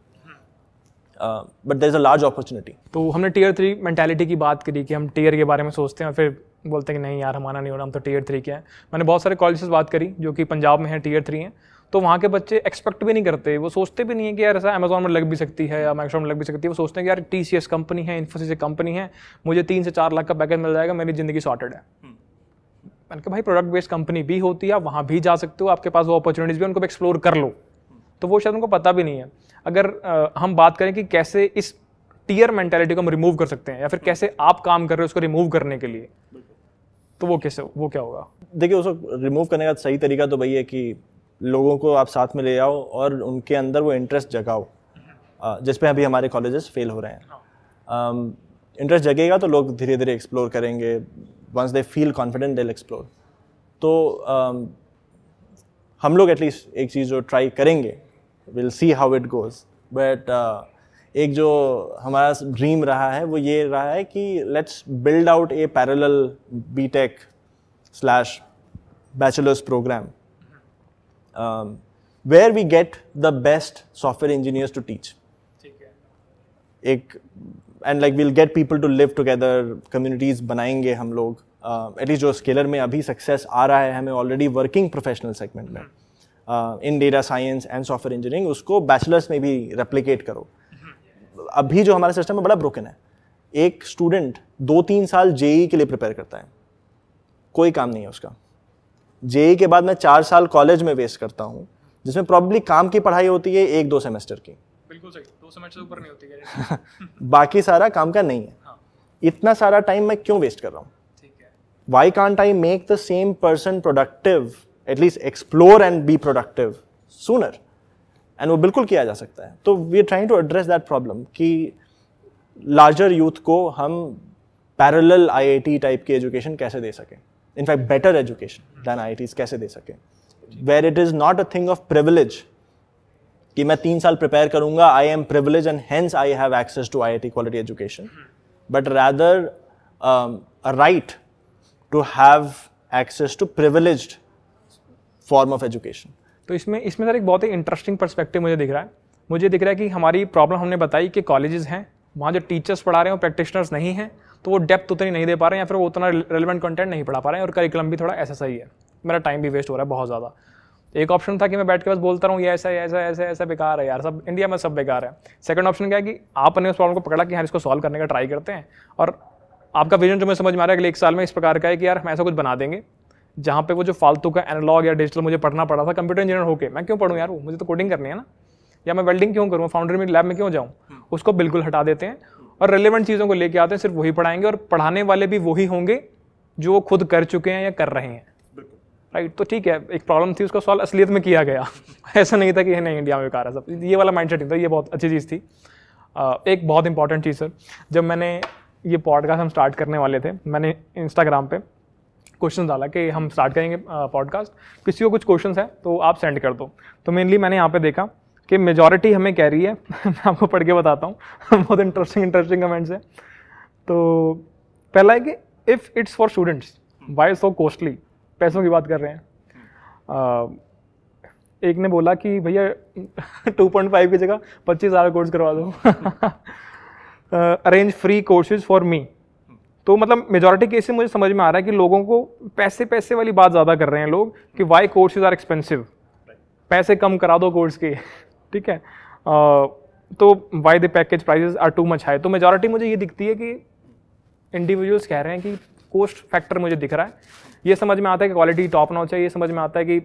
but there is a large opportunity तो हमने टीयर थ्री मैंटेलिटी की बात करी कि हम टीयर के बारे में सोचते हैं फिर बोलते हैं कि नहीं यार हमारा नहीं हो रहा हम तो टीयर थ्री के हैं मैंने बहुत सारे कॉलेजेस बात करी जो कि पंजाब में हैं टीयर थ्री हैं तो वहाँ के बच्चे एक्सपेक्ट भी नहीं करते वो सोचते भी नहीं है कि यार ऐसा अमेजोन में लग भी सकती है या माइक्रोसॉफ्ट में लग भी सकती है वो सोचते हैं कि यार टी सी एस कंपनी है इन्फोसिस कंपनी है मुझे तीन से चार लाख का पैकेज मिल जाएगा मेरी ज़िंदगी सॉर्टेड है hmm. मैंने कहा भाई प्रोडक्ट बेस्ड कंपनी भी होती है आप वहाँ भी जा सकते हो आपके पास वो अपॉर्चुनिटीज़ भी उनको एक्सप्लोर कर लो तो वो शायद उनको पता भी नहीं है अगर आ, हम बात करें कि कैसे इस टीयर मेंटेलिटी को हम रिमूव कर सकते हैं या फिर कैसे आप काम कर रहे हो उसको रिमूव करने के लिए तो वो कैसे वो क्या होगा देखिए उसको रिमूव करने का सही तरीका तो वही है कि लोगों को आप साथ में ले आओ और उनके अंदर वो इंटरेस्ट जगाओ जिसपे अभी हमारे कॉलेजेस फेल हो रहे हैं इंटरेस्ट जगेगा तो लोग धीरे धीरे एक्सप्लोर करेंगे once they feel confident they explore तो um, हम लोग एटलीस्ट एक चीज़ जो ट्राई करेंगे will see how it goes but एक जो हमारा ड्रीम रहा है वो ये रहा है कि let's build out a parallel B tech slash bachelors programme where we get the best software engineers to teach एक and like we'll get people to live together communities बनाएंगे हम लोग एटलीस्ट uh, जो स्केलर में अभी success आ रहा है हमें ऑलरेडी वर्किंग प्रोफेशनल सेगमेंट में hmm. In data science and software engineering उसको बैचलर्स में भी रेप्लीकेट करो अभी जो हमारा सिस्टम है बड़ा ब्रोकन है एक स्टूडेंट दो तीन साल जेई e के लिए प्रिपेयर करता है कोई काम नहीं है उसका जेई e के बाद मैं चार साल कॉलेज में वेस्ट करता हूँ जिसमें प्रॉब्ली काम की पढ़ाई होती है एक दो सेमेस्टर की बिल्कुल सही दो सेमेस्टर ऊपर नहीं होती बाकी सारा काम का नहीं है हाँ। इतना सारा टाइम मैं क्यों वेस्ट कर रहा हूँ why can't I make the same person productive at least explore and be productive sooner and वो बिल्कुल किया जा सकता है तो we are trying to address that problem कि लार्जर यूथ को हम parallel I I T type की एजुकेशन कैसे दे सकें in fact better education than I I कैसे दे सकें where it is not a thing of privilege कि मैं तीन साल प्रिपेयर करूंगा I am privilege and hence I have access to I I T quality education but rather right to have access to privileged form of education तो इसमें इसमें sir एक बहुत ही इंटरेस्टिंग पर्सपेक्टिव मुझे दिख रहा है मुझे दिख रहा है कि हमारी प्रॉब्लम हमने बताई कि कॉलेजेस हैं वहाँ जो टीचर्स पढ़ा रहे हैं प्रैक्टिशनर्स नहीं हैं तो वो डेप्थ उतनी नहीं दे पा रहे हैं या फिर वो उतना रेलिवेंट कंटेंट नहीं पढ़ा पा रहे हैं और करिकुलम भी थोड़ा ऐसा सही है मेरा टाइम भी वेस्ट हो रहा है बहुत ज़्यादा एक ऑप्शन था कि मैं बैठ के बस बोलता रहूँ ये ऐसा ऐसा ऐसा ऐसा बेकार है यार सब इंडिया में सब बेकार है सेकंड ऑप्शन क्या है कि आपने उस प्रॉब्लम को पकड़ा कि यार इसको सॉल्व करने का ट्राई करते हैं और आपका विजन जो मैं समझ में आ रहा है अगले एक साल में इस प्रकार का है कि यार हम ऐसा कुछ बना देंगे जहाँ पे वो जो फालतू का एनालॉग या डिजिटल मुझे पढ़ना पड़ा था कंप्यूटर इंजीनियर होकर मैं क्यों पढ़ूँ यार वो मुझे तो कोडिंग करनी है ना या मैं वेल्डिंग क्यों करूँ फाउंड्री में लैब में क्यों जाऊँ हाँ। उसको बिल्कुल हटा देते हैं और रिलेवेंट चीज़ों को लेके आते हैं सिर्फ वही पढ़ाएंगे और पढ़ाने वाले भी वही होंगे जो वो खुद कर चुके हैं या कर रहे हैं राइट तो ठीक है एक प्रॉब्लम थी उसका सॉल्व असलियत में किया गया ऐसा नहीं था कि नहीं इंडिया में बेकार है सब ये वाला माइंड नहीं था ये बहुत अच्छी चीज़ थी एक बहुत इंपॉर्टेंट चीज़ सर जब मैंने ये पॉडकास्ट हम स्टार्ट करने वाले थे मैंने इंस्टाग्राम पे क्वेश्चन डाला कि हम स्टार्ट करेंगे पॉडकास्ट किसी को कुछ क्वेश्चन है तो आप सेंड कर दो तो मेनली मैंने यहाँ पे देखा कि मेजॉरिटी हमें कह रही है मैं आपको पढ़ के बताता हूँ बहुत इंटरेस्टिंग इंटरेस्टिंग कमेंट्स हैं तो पहला है कि if it's for students why so costly पैसों की बात कर रहे हैं uh, एक ने बोला कि भैया 2.5 की जगह पच्चीस हज़ार कोर्स करवा दो arrange free courses for me तो मतलब मेजोरिटी केस मुझे समझ में आ रहा है कि लोगों को पैसे पैसे वाली बात ज़्यादा कर रहे हैं लोग कि वाई कोर्सेज आर एक्सपेंसिव पैसे कम करा दो कोर्स के ठीक है आ, तो why the package prices are too much high तो मेजोरिटी मुझे ये दिखती है कि इंडिविजुअल्स कह रहे हैं कि कोस्ट फैक्टर मुझे दिख रहा है ये समझ में आता है कि क्वालिटी टॉप ना हो चाहिए ये समझ में आता है कि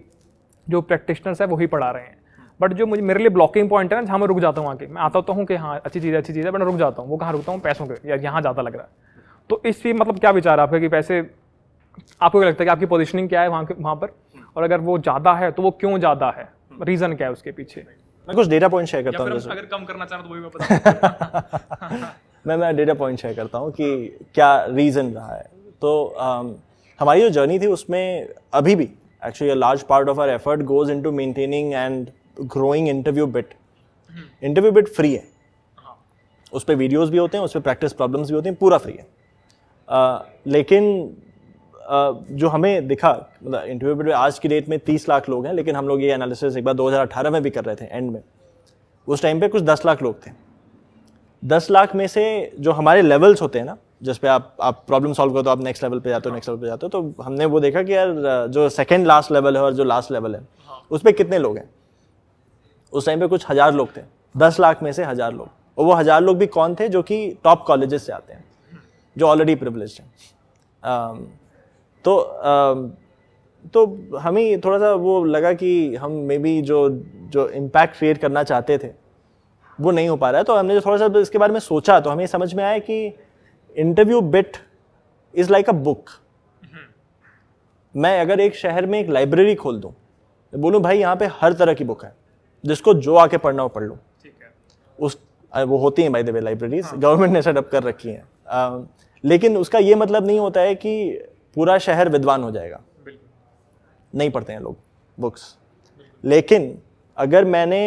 जो प्रैक्टिशनर्स है वही पढ़ा रहे हैं बट जो मुझे मेरे लिए ब्लॉकिंग पॉइंट है ना जहाँ मैं रुक जाता हूँ आके मैं आता तो हूँ कि हाँ अच्छी चीज़ है अच्छी चीज़ है बट रुक जाता हूँ वो कहाँ रुकता हूँ पैसों के या यहाँ ज़्यादा लग रहा है तो इस पर मतलब क्या विचार है आपका कि पैसे आपको क्या लगता है कि आपकी पोजिशनिंग क्या है वहाँ वहाँ पर और अगर वो ज़्यादा है तो वो क्यों ज़्यादा है रीज़न क्या है उसके पीछे मैं कुछ डेटा पॉइंट शेयर करता हूँ अगर कम करना चाहता तो वही मैं मैं डेटा पॉइंट शेयर करता हूँ कि क्या रीज़न रहा है तो um, हमारी जो जर्नी थी उसमें अभी भी actually large part of our effort goes into maintaining and growing InterviewBit InterviewBit free है हाँ। उस पर वीडियोज़ भी होते हैं उस पर प्रैक्टिस प्रॉब्लम्स भी होती हैं पूरा फ्री है आ, लेकिन आ, जो हमें दिखा मतलब इंटरव्यू पर आज की डेट में तीस लाख लोग हैं लेकिन हम लोग ये एनालिसिस एक बार 2018 में भी कर रहे थे एंड में उस टाइम पे कुछ दस लाख लोग थे दस लाख में से जो हमारे लेवल्स होते हैं ना जिस पे आप आप प्रॉब्लम सॉल्व करो तो आप नेक्स्ट लेवल पे जाते हो नेक्स्ट लेवल पे जाते हो तो हमने वो देखा कि यार जो सेकेंड लास्ट लेवल है और जो लास्ट लेवल है उस पर कितने लोग हैं उस टाइम पे कुछ हज़ार लोग थे दस लाख में से हज़ार लोग और वो हज़ार लोग भी कौन थे जो कि टॉप कॉलेजेस से आते हैं जो ऑलरेडी प्रिवलेज हैं um, तो um, तो हमें थोड़ा सा वो लगा कि हम मे बी जो जो इम्पैक्ट क्रिएट करना चाहते थे वो नहीं हो पा रहा है तो हमने जो थोड़ा सा इसके बारे में सोचा तो हमें समझ में आया कि InterviewBit is like a book मैं अगर एक शहर में एक लाइब्रेरी खोल दूँ तो बोलूँ भाई यहाँ पे हर तरह की बुक है जिसको जो आके पढ़ना हो पढ़ लूँ उस वो होती हैं भाई देवे लाइब्रेरीज गवर्नमेंट ने सेटअप कर रखी हैं um, लेकिन उसका ये मतलब नहीं होता है कि पूरा शहर विद्वान हो जाएगा नहीं पढ़ते हैं लोग बुक्स लेकिन अगर मैंने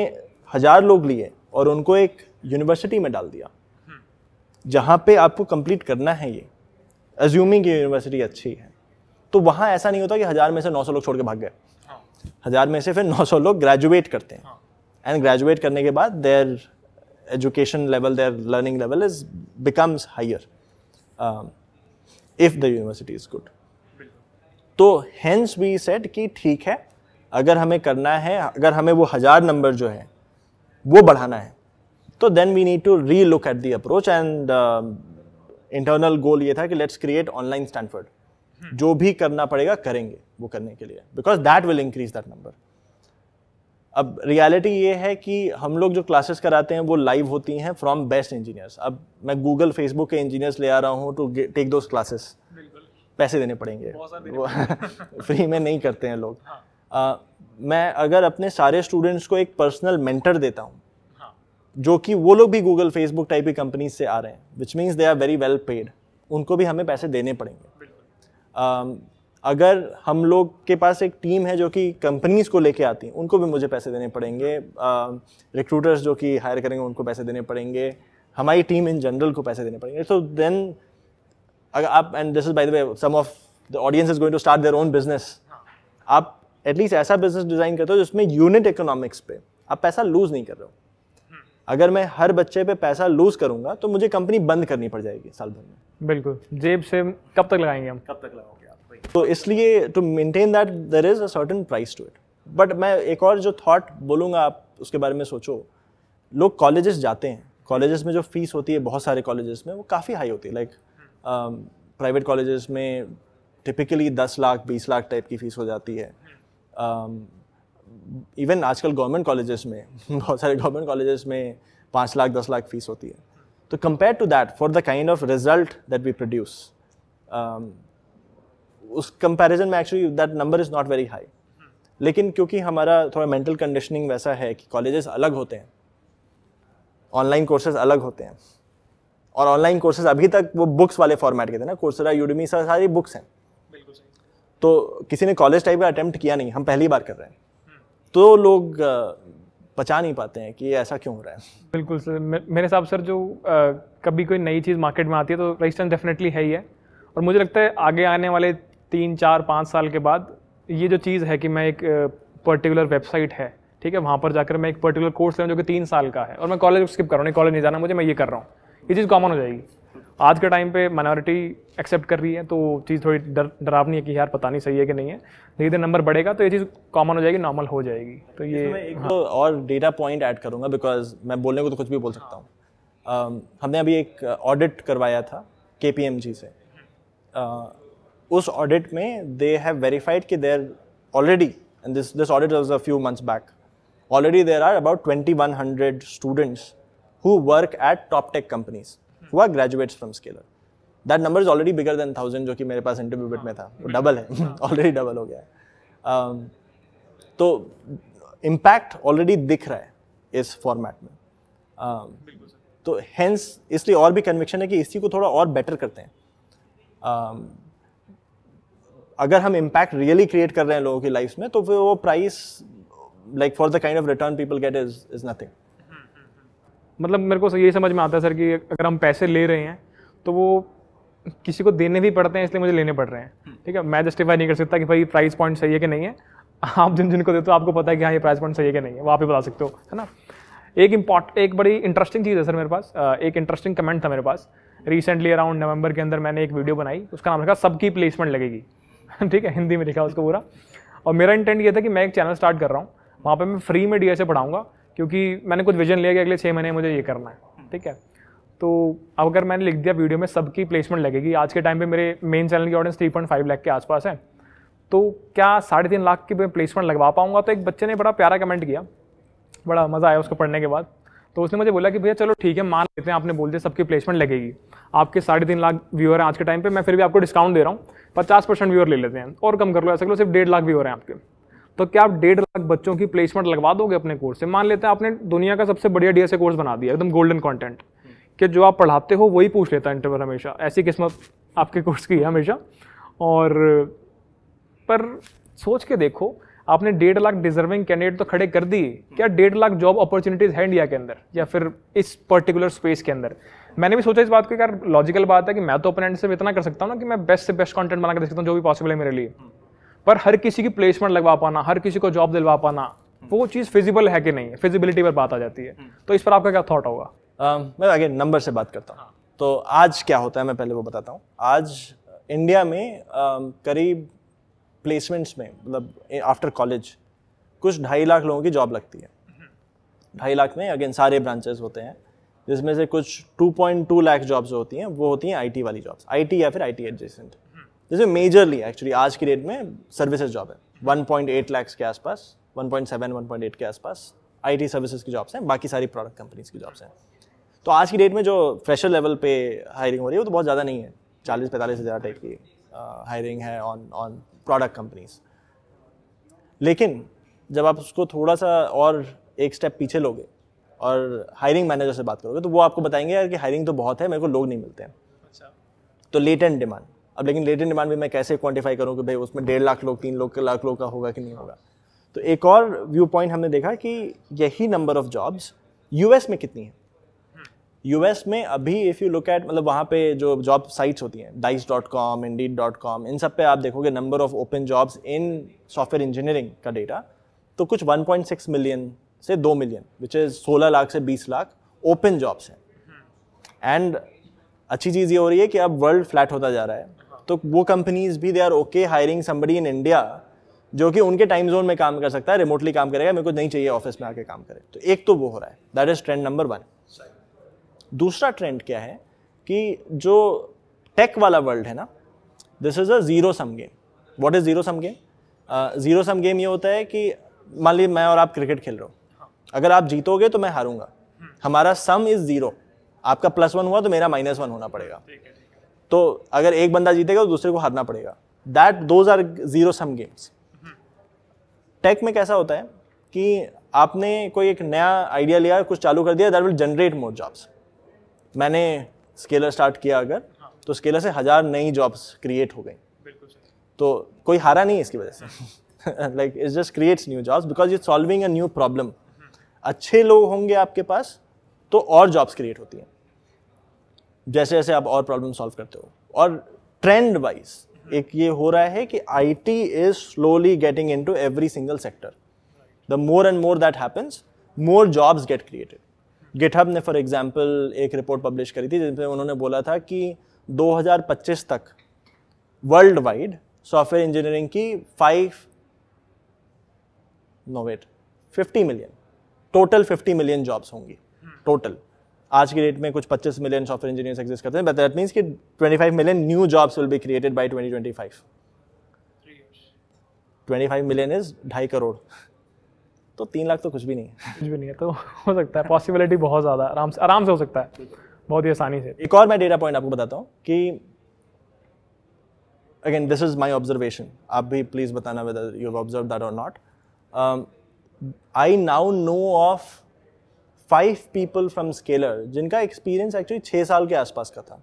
हज़ार लोग लिए और उनको एक यूनिवर्सिटी में डाल दिया हम्म। जहाँ पे आपको कंप्लीट करना है ये एज्यूमिंग यूनिवर्सिटी अच्छी है तो वहाँ ऐसा नहीं होता कि हज़ार में से 900 लोग छोड़ के भाग गए हाँ। हज़ार में से फिर 900 लोग ग्रेजुएट करते हैं एंड हाँ। ग्रेजुएट करने के बाद their education level their learning level is becomes higher if the university is good तो हैंस वी सेट कि ठीक है अगर हमें करना है अगर हमें वो हज़ार नंबर जो है वो बढ़ाना है तो then we need to relook at the approach and internal goal ये था कि लेट्स क्रिएट ऑनलाइन स्टैंडफर्ड जो भी करना पड़ेगा करेंगे वो करने के लिए because that will increase that number अब रियलिटी ये है कि हम लोग जो क्लासेस कराते हैं वो लाइव होती हैं फ्रॉम बेस्ट इंजीनियर्स अब मैं गूगल फेसबुक के इंजीनियर्स ले आ रहा हूँ टू टेक दोज क्लासेस पैसे देने पड़ेंगे वो फ्री में नहीं करते हैं लोग हाँ। uh, मैं अगर अपने सारे स्टूडेंट्स को एक पर्सनल मेंटर देता हूँ हाँ। जो कि वो लोग भी गूगल फेसबुक टाइप की कंपनीज से आ रहे हैं which means they are very well paid उनको भी हमें पैसे देने पड़ेंगे अगर हम लोग के पास एक टीम है जो कि कंपनीज़ को लेके आती हैं उनको भी मुझे पैसे देने पड़ेंगे रिक्रूटर्स जो कि हायर करेंगे उनको पैसे देने पड़ेंगे हमारी टीम इन जनरल को पैसे देने पड़ेंगे सो देन अगर आप and this is by the way some of the audience is going to start their own business आप एटलीस्ट ऐसा बिजनेस डिज़ाइन करते हो जिसमें यूनिट इकोनॉमिक्स पे आप पैसा लूज़ नहीं कर रहे हो हम्म। अगर मैं हर बच्चे पे पैसा लूज करूंगा तो मुझे कंपनी बंद करनी पड़ जाएगी साल भर में बिल्कुल जेब से कब तक लगाएंगे हम कब तक लगाओ तो इसलिए to maintain that there is a certain price to it but मैं एक और जो थॉट बोलूँगा आप उसके बारे में सोचो लोग कॉलेजेस जाते हैं कॉलेजेस में जो फीस होती है बहुत सारे कॉलेजेस में वो काफ़ी हाई होती है लाइक प्राइवेट कॉलेजेस में टिपिकली दस लाख बीस लाख टाइप की फ़ीस हो जाती है इवन um, आजकल गवर्नमेंट कॉलेजेस में बहुत सारे गवर्नमेंट कॉलेजेस में पाँच लाख दस लाख फ़ीस होती है तो compare to that for the kind of result that we produce उस कंपैरिजन में actually that number is not very high लेकिन क्योंकि हमारा थोड़ा मेंटल कंडीशनिंग वैसा है कि कॉलेजेस अलग होते हैं ऑनलाइन कोर्सेज अलग होते हैं और ऑनलाइन कोर्सेज अभी तक वो बुक्स वाले फॉर्मेट के थे ना कोर्सरा यूडमी सर सारी बुक्स हैं तो किसी ने कॉलेज टाइप का अटैम्प्ट किया नहीं हम पहली बार कर रहे हैं हम्म। तो लोग बचा नहीं पाते हैं कि ऐसा क्यों हो रहा है बिल्कुल सर मेरे हिसाब सर जो आ, कभी कोई नई चीज़ मार्केट में आती है तो रजिस्टेंस डेफिनेटली है ही है और मुझे लगता है आगे आने वाले तीन चार पाँच साल के बाद ये जो चीज़ है कि मैं एक पर्टिकुलर वेबसाइट है ठीक है वहाँ पर जाकर मैं एक पर्टिकुलर कोर्स ले जो कि तीन साल का है और मैं कॉलेज स्किप कर रहा हूँ कॉलेज नहीं जाना मुझे मैं ये कर रहा हूँ ये चीज़ कॉमन हो जाएगी आज के टाइम पे माइनॉरिटी एक्सेप्ट कर रही है तो चीज़ थोड़ी डर डरावनी है कि यार पता नहीं सही है कि नहीं है धीरे धीरे नंबर बढ़ेगा तो ये चीज़ कॉमन हो जाएगी नॉर्मल हो जाएगी तो ये मैं एक हाँ। तो और डेटा पॉइंट ऐड करूँगा बिकॉज मैं बोलने को तो कुछ भी बोल सकता हूँ हमने अभी एक ऑडिट करवाया था के से उस ऑडिट में दे हैव वेरीफाइड कि there already and this this audit was a few months back already there are about twenty one hundred students who work at top tech companies who are graduates from Scaler that number is already bigger than thousand जो कि मेरे पास InterviewBit में था वो double hmm. है already hmm. Double हो गया है um, तो इम्पैक्ट ऑलरेडी दिख रहा है इस फॉर्मेट में um, तो हेंस इसलिए और भी कन्विक्शन है कि इसी को थोड़ा और बेटर करते हैं um, अगर हम इम्पैक्ट रियली क्रिएट कर रहे हैं लोगों की लाइफ में तो फिर वो price like for the kind of return people get is is nothing मतलब मेरे को यही समझ में आता है सर कि अगर हम पैसे ले रहे हैं तो वो किसी को देने भी पड़ते हैं इसलिए मुझे लेने पड़ रहे हैं हम्म। ठीक है मैं जस्टिफाई नहीं कर सकता कि भाई प्राइस पॉइंट सही है कि नहीं है आप जिन जिनको देते हो आपको पता है कि हाँ ये प्राइस पॉइंट सही है कि नहीं है वो आप ही बता सकते हो है ना एक इम्पॉर्ट एक बड़ी इंटरेस्टिंग चीज़ है सर मेरे पास एक इंटरेस्टिंग कमेंट था मेरे पास रिसेंटली अराउंड नवंबर के अंदर मैंने एक वीडियो बनाई उसका नाम रखा सबकी प्लेसमेंट लगेगी ठीक है हिंदी में लिखा उसको पूरा और मेरा इंटेंट ये था कि मैं एक चैनल स्टार्ट कर रहा हूँ वहाँ पर मैं फ्री में डी पढ़ाऊँगा क्योंकि मैंने कुछ विजन लिया कि अगले छः महीने मुझे ये करना है ठीक है तो अगर मैंने लिख दिया वीडियो में सबकी प्लेसमेंट लगेगी आज के टाइम पे मेरे मेन चैनल की ऑडियंस फाइव लाख के आसपास है तो क्या साढ़े तीन लाख की प्लेसमेंट लगवा पाऊंगा तो एक बच्चे ने बड़ा प्यारा कमेंट किया बड़ा मज़ा आया उसको पढ़ने के बाद तो उसने मुझे बोला कि भैया चलो ठीक है मान लेते हैं आपने बोल दिया सबकी प्लेसमेंट लगेगी आपके साढ़े तीन लाख व्यूअर हैं आज के टाइम पे मैं फिर भी आपको डिस्काउंट दे रहा हूँ पचास परसेंट व्यूअर ले लेते हैं और कम कर लो ऐसा करो सिर्फ डेढ़ लाख व्यूअर हैं आपके तो क्या आप डेढ़ लाख बच्चों की प्लेसमेंट लगवा दोगे अपने कोर्स से मान लेते हैं आपने दुनिया का सबसे बढ़िया डी कोर्स बना दिया एकदम गोल्डन कॉन्टेंट कि जो आप पढ़ाते हो वही पूछ लेता है इंटरव्यू हमेशा ऐसी किस्मत आपके कोर्स की है हमेशा और पर सोच के देखो आपने डेढ़ लाख डिजर्विंग कैंडिडेट तो खड़े कर दिए क्या डेढ़ लाख जॉब अपॉर्चुनिटीज है इंडिया के अंदर या फिर इस पर्टिकुलर स्पेस के अंदर मैंने भी सोचा इस बात को यार लॉजिकल बात है कि मैं तो अपने एंड से इतना कर सकता हूँ ना कि मैं बेस्ट से बेस्ट कॉन्टेंट बना के देख सकता हूँ जो भी पॉसिबल है मेरे लिए पर हर किसी की प्लेसमेंट लगवा पाना हर किसी को जॉब दिलवा पाना वो चीज़ फिजिबल है कि नहीं है फिजिबिलिटी पर बात आ जाती है तो इस पर आपका क्या थॉट होगा मैं आगे नंबर से बात करता हूँ तो आज क्या होता है मैं पहले वो बताता हूँ आज इंडिया में करीब प्लेसमेंट्स में मतलब आफ्टर कॉलेज कुछ ढाई लाख लोगों की जॉब लगती है ढाई लाख में अगेन सारे ब्रांचेस होते हैं जिसमें से कुछ 2.2 लाख जॉब्स होती हैं वो होती हैं आईटी वाली जॉब्स आईटी या फिर आईटी एडजेसेंट जिसमें मेजरली एक्चुअली आज की डेट में सर्विसेज जॉब है 1.8 लाख के आसपास 1.7 1.8 के आसपास आईटी सर्विसेज की जॉब्स हैं बाकी सारी प्रोडक्ट कंपनीज की जॉब्स हैं तो आज की डेट में जो फ्रेशर लेवल पे हायरिंग हो रही है वो तो बहुत ज़्यादा नहीं है चालीस पैंतालीस हज़ार टाइप की हायरिंग uh, है ऑन ऑन प्रोडक्ट कंपनीज लेकिन जब आप उसको थोड़ा सा और एक स्टेप पीछे लोगे और हायरिंग मैनेजर से बात करोगे तो वो आपको बताएंगे यार कि हायरिंग तो बहुत है मेरे को लोग नहीं मिलते हैं अच्छा तो लेट एंड डिमांड अब लेकिन लेट एंड डिमांड भी मैं कैसे क्वान्टिफाई करूँ कि भाई उसमें डेढ़ लाख लोग तीन लोग लाख लोग का होगा कि नहीं होगा तो एक और व्यू पॉइंट हमने देखा कि यही नंबर ऑफ जॉब्स यूएस में कितनी है यूएस में अभी इफ़ यू लुक एट मतलब वहाँ पे जो जॉब साइट्स होती हैं Dice dot com Indeed dot com इन सब पे आप देखोगे number of open jobs in software engineering का डेटा तो कुछ 1.6 मिलियन से 2 मिलियन विच इज़ 16 लाख से 20 लाख ओपन जॉब्स हैं एंड अच्छी चीज़ ये हो रही है कि अब वर्ल्ड फ्लैट होता जा रहा है तो वो कंपनीज भी they are okay hiring somebody in India जो कि उनके टाइम जोन में काम कर सकता है रिमोटली काम करेगा मेरे को नहीं चाहिए ऑफिस में आके काम करे तो एक तो वो हो रहा है that is trend number one दूसरा ट्रेंड क्या है कि जो टेक वाला वर्ल्ड है ना this is a zero sum game what is zero sum game zero sum game ये होता है कि मान ली मैं और आप क्रिकेट खेल रहे हो अगर आप जीतोगे तो मैं हारूंगा हमारा सम इज़ ज़ीरो आपका प्लस वन हुआ तो मेरा माइनस वन होना पड़ेगा तो अगर एक बंदा जीतेगा तो दूसरे को हारना पड़ेगा that those are zero sum games tech में कैसा होता है कि आपने कोई एक नया आइडिया लिया कुछ चालू कर दिया that will generate more jobs मैंने स्केलर स्टार्ट किया अगर तो स्केलर से हज़ार नई जॉब्स क्रिएट हो गई तो कोई हारा नहीं है इसकी वजह से like it's just creates new jobs because you solving a new problem अच्छे लोग होंगे आपके पास तो और जॉब्स क्रिएट होती हैं जैसे जैसे आप और प्रॉब्लम सॉल्व करते हो और ट्रेंड वाइज एक ये हो रहा है कि I T is slowly getting in to every single sector the more and more that happens more jobs get created GitHub ने फॉर एग्जांपल एक रिपोर्ट पब्लिश करी थी जिसमें उन्होंने बोला था कि 2025 तक वर्ल्ड वाइड सॉफ्टवेयर इंजीनियरिंग की five no wait fifty million total fifty million jobs होंगी टोटल आज की डेट में कुछ 25 मिलियन सॉफ्टवेयर इंजीनियर्स एग्जिस्ट करते हैं बट दैट मीन्स कि 25 million new jobs will be created by 2025 25 million is ढाई करोड़ तो तीन लाख तो कुछ भी नहीं है कुछ भी नहीं है तो हो सकता है पॉसिबिलिटी बहुत ज़्यादा आराम से आराम से हो सकता है बहुत ही आसानी से एक और मैं डेटा पॉइंट आपको बताता हूँ कि again this is my observation आप भी प्लीज़ बताना वेदर यू ऑब्जर्व दैट और not I now know of five people from Scaler जिनका एक्सपीरियंस एक्चुअली छः साल के आसपास का था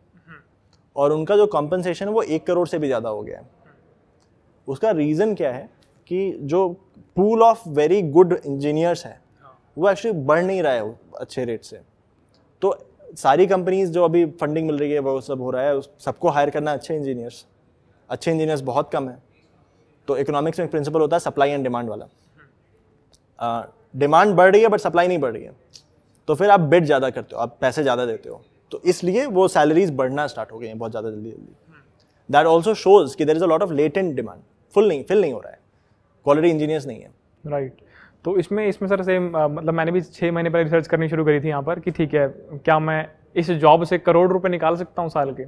और उनका जो कॉम्पनसेशन वो एक करोड़ से भी ज़्यादा हो गया है उसका रीज़न क्या है कि जो pool of very good engineers हैं हाँ। वो एक्चुअली बढ़ नहीं रहा है अच्छे रेट से तो सारी कंपनीज जो अभी फंडिंग मिल रही है वो सब हो रहा है सबको हायर करना अच्छे इंजीनियर्स अच्छे इंजीनियर्स बहुत कम है तो इकोनॉमिक्स में एक प्रिंसिपल होता है सप्लाई एंड डिमांड वाला डिमांड हम्म। uh, बढ़ रही है बट सप्लाई नहीं बढ़ रही है तो फिर आप बिड ज़्यादा करते हो आप पैसे ज़्यादा देते हो तो इसलिए वो सैलरीज बढ़ना स्टार्ट हो गई हैं बहुत ज़्यादा जल्दी जल्दी दैट ऑल्सो शोज कि there is a lot of and demand full नहीं फिल नहीं हो रहा है क्वालिटी इंजीनियर्स नहीं है राइट right. तो इसमें इसमें सर सेम मतलब मैंने भी छः महीने पहले रिसर्च करनी शुरू करी थी यहाँ पर कि ठीक है क्या मैं इस जॉब से करोड़ रुपए निकाल सकता हूँ साल के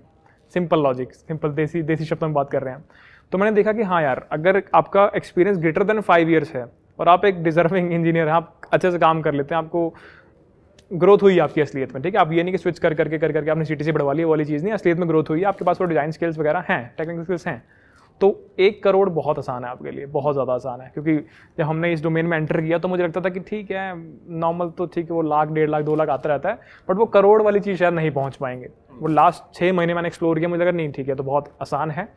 सिंपल लॉजिक सिंपल देसी देसी शब्द में बात कर रहे हैं तो मैंने देखा कि हाँ यार अगर आपका experience greater than five years है और आप एक डिजर्विंग इंजीनियर हैं आप अच्छे से काम कर लेते हैं आपको ग्रोथ हुई आपकी असलियत में ठीक है आप ये नहीं कि स्विच कर करके कर करके आपने सी टी सी बढ़वा ली वाली चीज़ नहीं असलियत में ग्रोथ हुई आपके पास वो डिज़ाइन स्किल्स वगैरह हैं टेक्निकल स्किल्स हैं तो एक करोड़ बहुत आसान है आपके लिए बहुत ज़्यादा आसान है क्योंकि जब हमने इस डोमेन में एंटर किया तो मुझे लगता था कि ठीक है नॉर्मल तो ठीक है वो लाख डेढ़ लाख दो लाख आता रहता है बट वो करोड़ वाली चीज़ शायद नहीं पहुँच पाएंगे वो लास्ट छः महीने मैंने एक्सप्लोर किया मुझे लगा नहीं ठीक है तो बहुत आसान है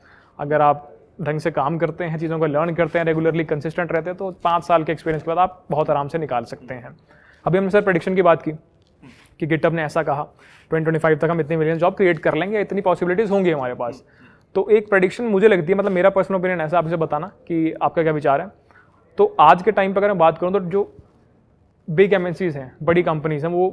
अगर आप ढंग से काम करते हैं चीज़ों को लर्न करते हैं रेगुलरली कंसिस्टेंट रहते हैं तो पाँच साल के एक्सपीरियंस के बाद आप बहुत आराम से निकाल सकते हैं अभी हमने सर प्रडिक्शन की बात की कि गिटअप ने ऐसा कहा 2025 तक हम इतने मिलियन जॉब क्रिएट कर लेंगे इतनी पॉसिबिलिटीज़ होंगी हमारे पास तो एक प्रडिक्शन मुझे लगती है मतलब मेरा पर्सनल ओपिनियन ऐसा आपसे बताना कि आपका क्या विचार है तो आज के टाइम पर अगर मैं बात करूँ तो जो बिग एम हैं बड़ी कंपनीज हैं वो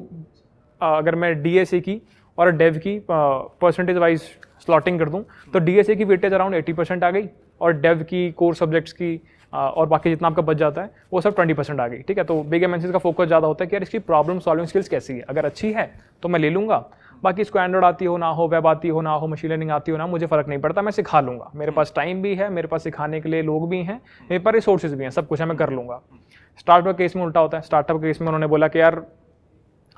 अगर मैं डी की और डेव की परसेंटेज वाइज स्लॉटिंग कर दूँ तो डी की वेटेज अराउंड एटी परसेंट आ गई और डेव की कोर सब्जेक्ट्स की और बाकी जितना आपका बच जाता है वो सब 20 परसेंट आ गई ठीक है तो बिग एम का फोकस ज़्यादा होता है कि यार इसकी प्रॉब्लम सॉल्विंग स्किल्स कैसी है अगर अच्छी है तो मैं ले लूँगा बाकी इसको एंड्रॉइड आती हो ना हो वेब आती हो ना हो मशीन लर्निंग आती हो ना मुझे फ़र्क नहीं पड़ता मैं सिखा लूँगा मेरे पास टाइम भी है मेरे पास सिखाने के लिए लोग भी हैं मेरे पास रिसोर्सेज भी हैं सब कुछ है मैं कर लूँगा स्टार्टअप केस में उल्टा होता है स्टार्टअप केस में उन्होंने बोला कि यार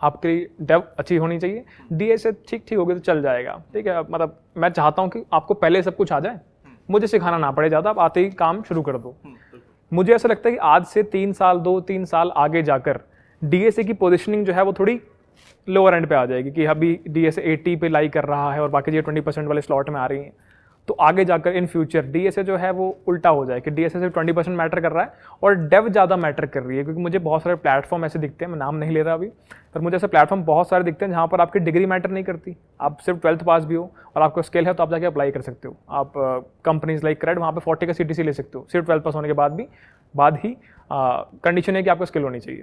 आपकी डेव अच्छी होनी चाहिए डी से ठीक ठीक होगी तो चल जाएगा ठीक है मतलब मैं चाहता हूँ कि आपको पहले सब कुछ आ जाए मुझे सिखाना ना पड़े ज़्यादा आप आते ही काम शुरू कर दो मुझे ऐसा लगता है कि आज से तीन साल दो तीन साल आगे जाकर डीएसए की पोजिशनिंग जो है वो थोड़ी लोअर एंड पे आ जाएगी कि अभी डी एस एटी पे लाई कर रहा है और बाकी जी ट्वेंटी परसेंट वाले स्लॉट में आ रही हैं तो आगे जाकर in future D S A जो है वो उल्टा हो जाए कि डी एस ए सिर्फ ट्वेंटी परसेंट मैटर कर रहा है और डेव ज़्यादा मैटर कर रही है क्योंकि मुझे बहुत सारे प्लेटफॉर्म ऐसे दिखते हैं मैं नाम नहीं ले रहा अभी पर मुझे ऐसे प्लेटफॉर्म बहुत सारे दिखते हैं जहाँ पर आपकी डिग्री मैटर नहीं करती आप सिर्फ ट्वेल्थ पास भी हो और आपका स्किल है तो आप जाके अप्लाई कर सकते हो आप कंपनीज लाइक क्रेड वहाँ पर फोर्टी का सी ले सकते हो सिर्फ ट्वेल्थ पास होने के बाद भी बाद ही कंडीशन है कि आपका स्किल होनी चाहिए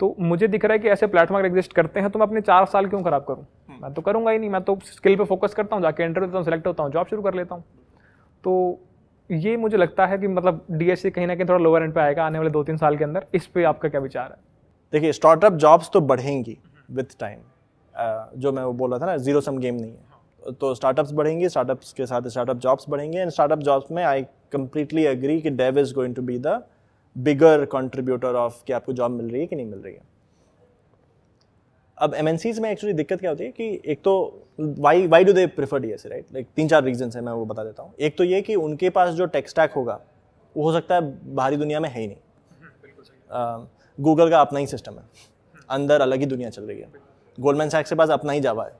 तो मुझे दिख रहा है कि ऐसे प्लेटफॉर्म एग्जिस्ट करते हैं तो मैं अपने चार साल क्यों खराब करूँ हम्म। मैं तो करूँगा ही नहीं मैं तो स्किल पर फोकस करता हूँ जाके इंटरव्यू देता हूँ सेलेक्ट होता हूँ जॉब शुरू कर लेता हूँ तो ये मुझे लगता है कि मतलब डी कहीं ना कहीं थोड़ा लोअर एंड पे आएगा आने वाले दो तीन साल के अंदर इस पर आपका क्या विचार है देखिए स्टार्टअप जॉब्स तो बढ़ेंगी विथ टाइम जो मैं वो बोल रहा था ना जीरो सम गेम नहीं है तो स्टार्टअप्स बढ़ेंगे स्टार्टअप्स के साथ स्टार्टअप जॉब्स बढ़ेंगे एंड स्टार्टअप जॉब्स में आई कम्प्लीटली एग्री कि dev is going to be the bigger contributor of कि आपको जॉब मिल रही है कि नहीं मिल रही है अब एम में एक्चुअली दिक्कत क्या होती है कि एक तो why why do they prefer D right like तीन चार रीजन है मैं वो बता देता हूँ एक तो ये कि उनके पास जो टेक्सटैक होगा वो हो सकता है बाहरी दुनिया में है ही नहीं गूगल का अपना ही सिस्टम है अंदर अलग ही दुनिया चल रही है गोल्डमैन सैक्स के पास अपना ही जावा है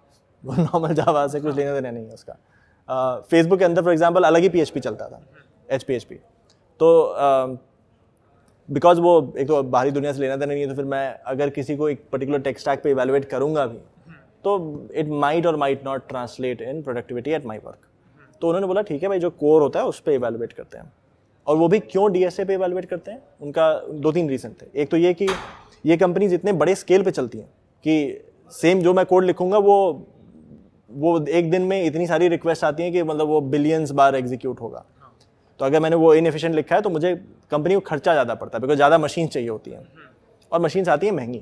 वो नॉर्मल जावा से कुछ लेना देना नहीं है उसका फेसबुक के अंदर फॉर एग्जाम्पल अलग ही पी चलता था एच तो बिकॉज वो एक तो बाहरी दुनिया से लेना देना नहीं है तो फिर मैं अगर किसी को एक पर्टिकुलर टेक स्टैक पे इवेलुएट करूँगा भी तो इट माइट और might not translate in productivity at my work तो उन्होंने बोला ठीक है भाई जो कोर होता है उस पर इवेलुएट करते हैं और वो भी क्यों डी पे इवेलुएट करते हैं उनका दो तीन रीज़न थे एक तो ये कि ये कंपनीज इतने बड़े स्केल पर चलती हैं कि सेम जो मैं कोड लिखूंगा वो वो एक दिन में इतनी सारी रिक्वेस्ट आती हैं कि मतलब वो बिलियंस बार एग्जीक्यूट होगा तो अगर मैंने वो इनफिशेंट लिखा है तो मुझे कंपनी को खर्चा ज़्यादा पड़ता है बिकॉज ज़्यादा मशीन चाहिए होती हैं और मशीन्स आती हैं महंगी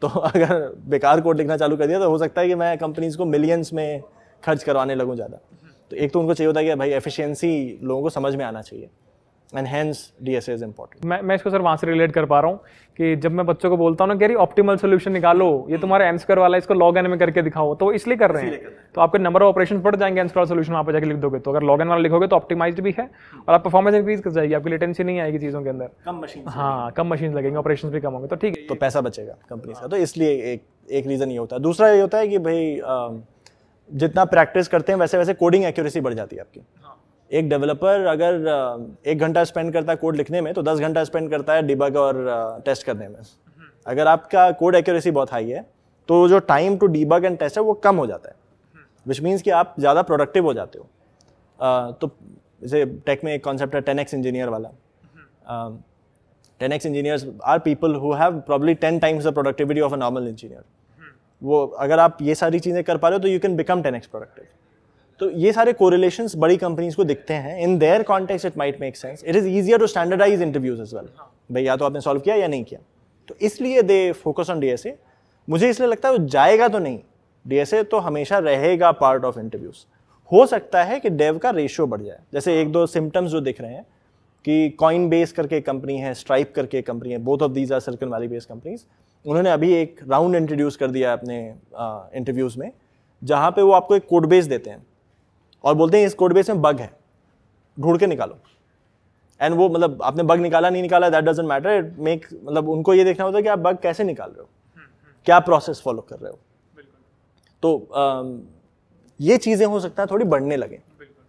तो अगर बेकार कोड लिखना चालू कर दिया तो हो सकता है कि मैं कंपनीज को मिलियंस में खर्च करवाने लगूँ ज़्यादा तो एक तो उनको चाहिए होता है कि भाई एफिशिएंसी लोगों को समझ में आना चाहिए and hence D S is important मैं मैं इसको सर वहाँ से रिलेट कर पा रहा हूँ कि जब मैं बच्चों को बोलता हूँ ना कह ऑप्टिमल सोल्यूशन निकालो ये तुम्हारा एंसकर वाला इसको लॉग एन में करके दिखाओ तो इसलिए कर रहे हैं तो आपके नंबर ऑफ ऑपरेशन बढ़ जाएंगे एंसकर वाला सोल्यूशन वहाँ पर जाकर लिख दोगे तो अगर लॉग एन वाला लिखोगे तो ऑप्टिमाइज भी है और आप परफॉर्मेंस इंक्रीज कर जाएगी आपकी लेटेंसी नहीं आएगी चीज़ों के अंदर कम मशीन हाँ कम मशीन लगेंगे ऑपरेशन भी कम होंगे तो ठीक है तो पैसा बचेगा कंपनी का तो इसलिए एक एक रीज़न ये होता है दूसरा ये होता है कि भाई जितना प्रैक्टिस करते हैं वैसे वैसे कोडिंग एक्यूरेसी बढ़ जाती है आपकी हाँ। एक डेवलपर अगर एक घंटा स्पेंड करता है कोड लिखने में तो दस घंटा स्पेंड करता है डिबग और टेस्ट करने में हम्म। अगर आपका कोड एक्यूरेसी बहुत हाई है तो जो time to debug and test है वो कम हो जाता है विच हम्म। मीन्स कि आप ज़्यादा प्रोडक्टिव हो जाते हो तो जैसे टेक में एक कॉन्सेप्ट है टेन एक्स इंजीनियर वाला ten X engineer are people who have probably ten times the productivity of a normal hmm. Engineer वो अगर आप ये सारी चीज़ें कर पा रहे हो तो you can become ten X productive तो ये सारे कोरिलेशन बड़ी कंपनीज को दिखते हैं in their context it might make sense it is easier to standardize interviews as well भाई या तो आपने सॉल्व किया या नहीं किया तो इसलिए दे फोकस ऑन डीएसए मुझे इसलिए लगता है जाएगा तो नहीं डीएसए तो हमेशा रहेगा पार्ट ऑफ इंटरव्यूज हो सकता है कि डेव का रेशियो बढ़ जाए जैसे एक दो सिम्टम्स जो दिख रहे हैं कि कॉइन बेस करके कंपनी है स्ट्राइप करके कंपनी है both of these are circle Valley based companies उन्होंने अभी एक राउंड इंट्रोड्यूस कर दिया अपने इंटरव्यूज़ में जहाँ पे वो आपको एक कोड बेस देते हैं और बोलते हैं इस कोड बेस में बग है ढूंढ के निकालो एंड वो मतलब आपने बग निकाला नहीं निकाला that doesn't matter it make मतलब उनको ये देखना होता है कि आप बग कैसे निकाल रहे हो क्या प्रोसेस फॉलो कर रहे हो तो आ, um, ये चीज़ें हो सकता है थोड़ी बढ़ने लगे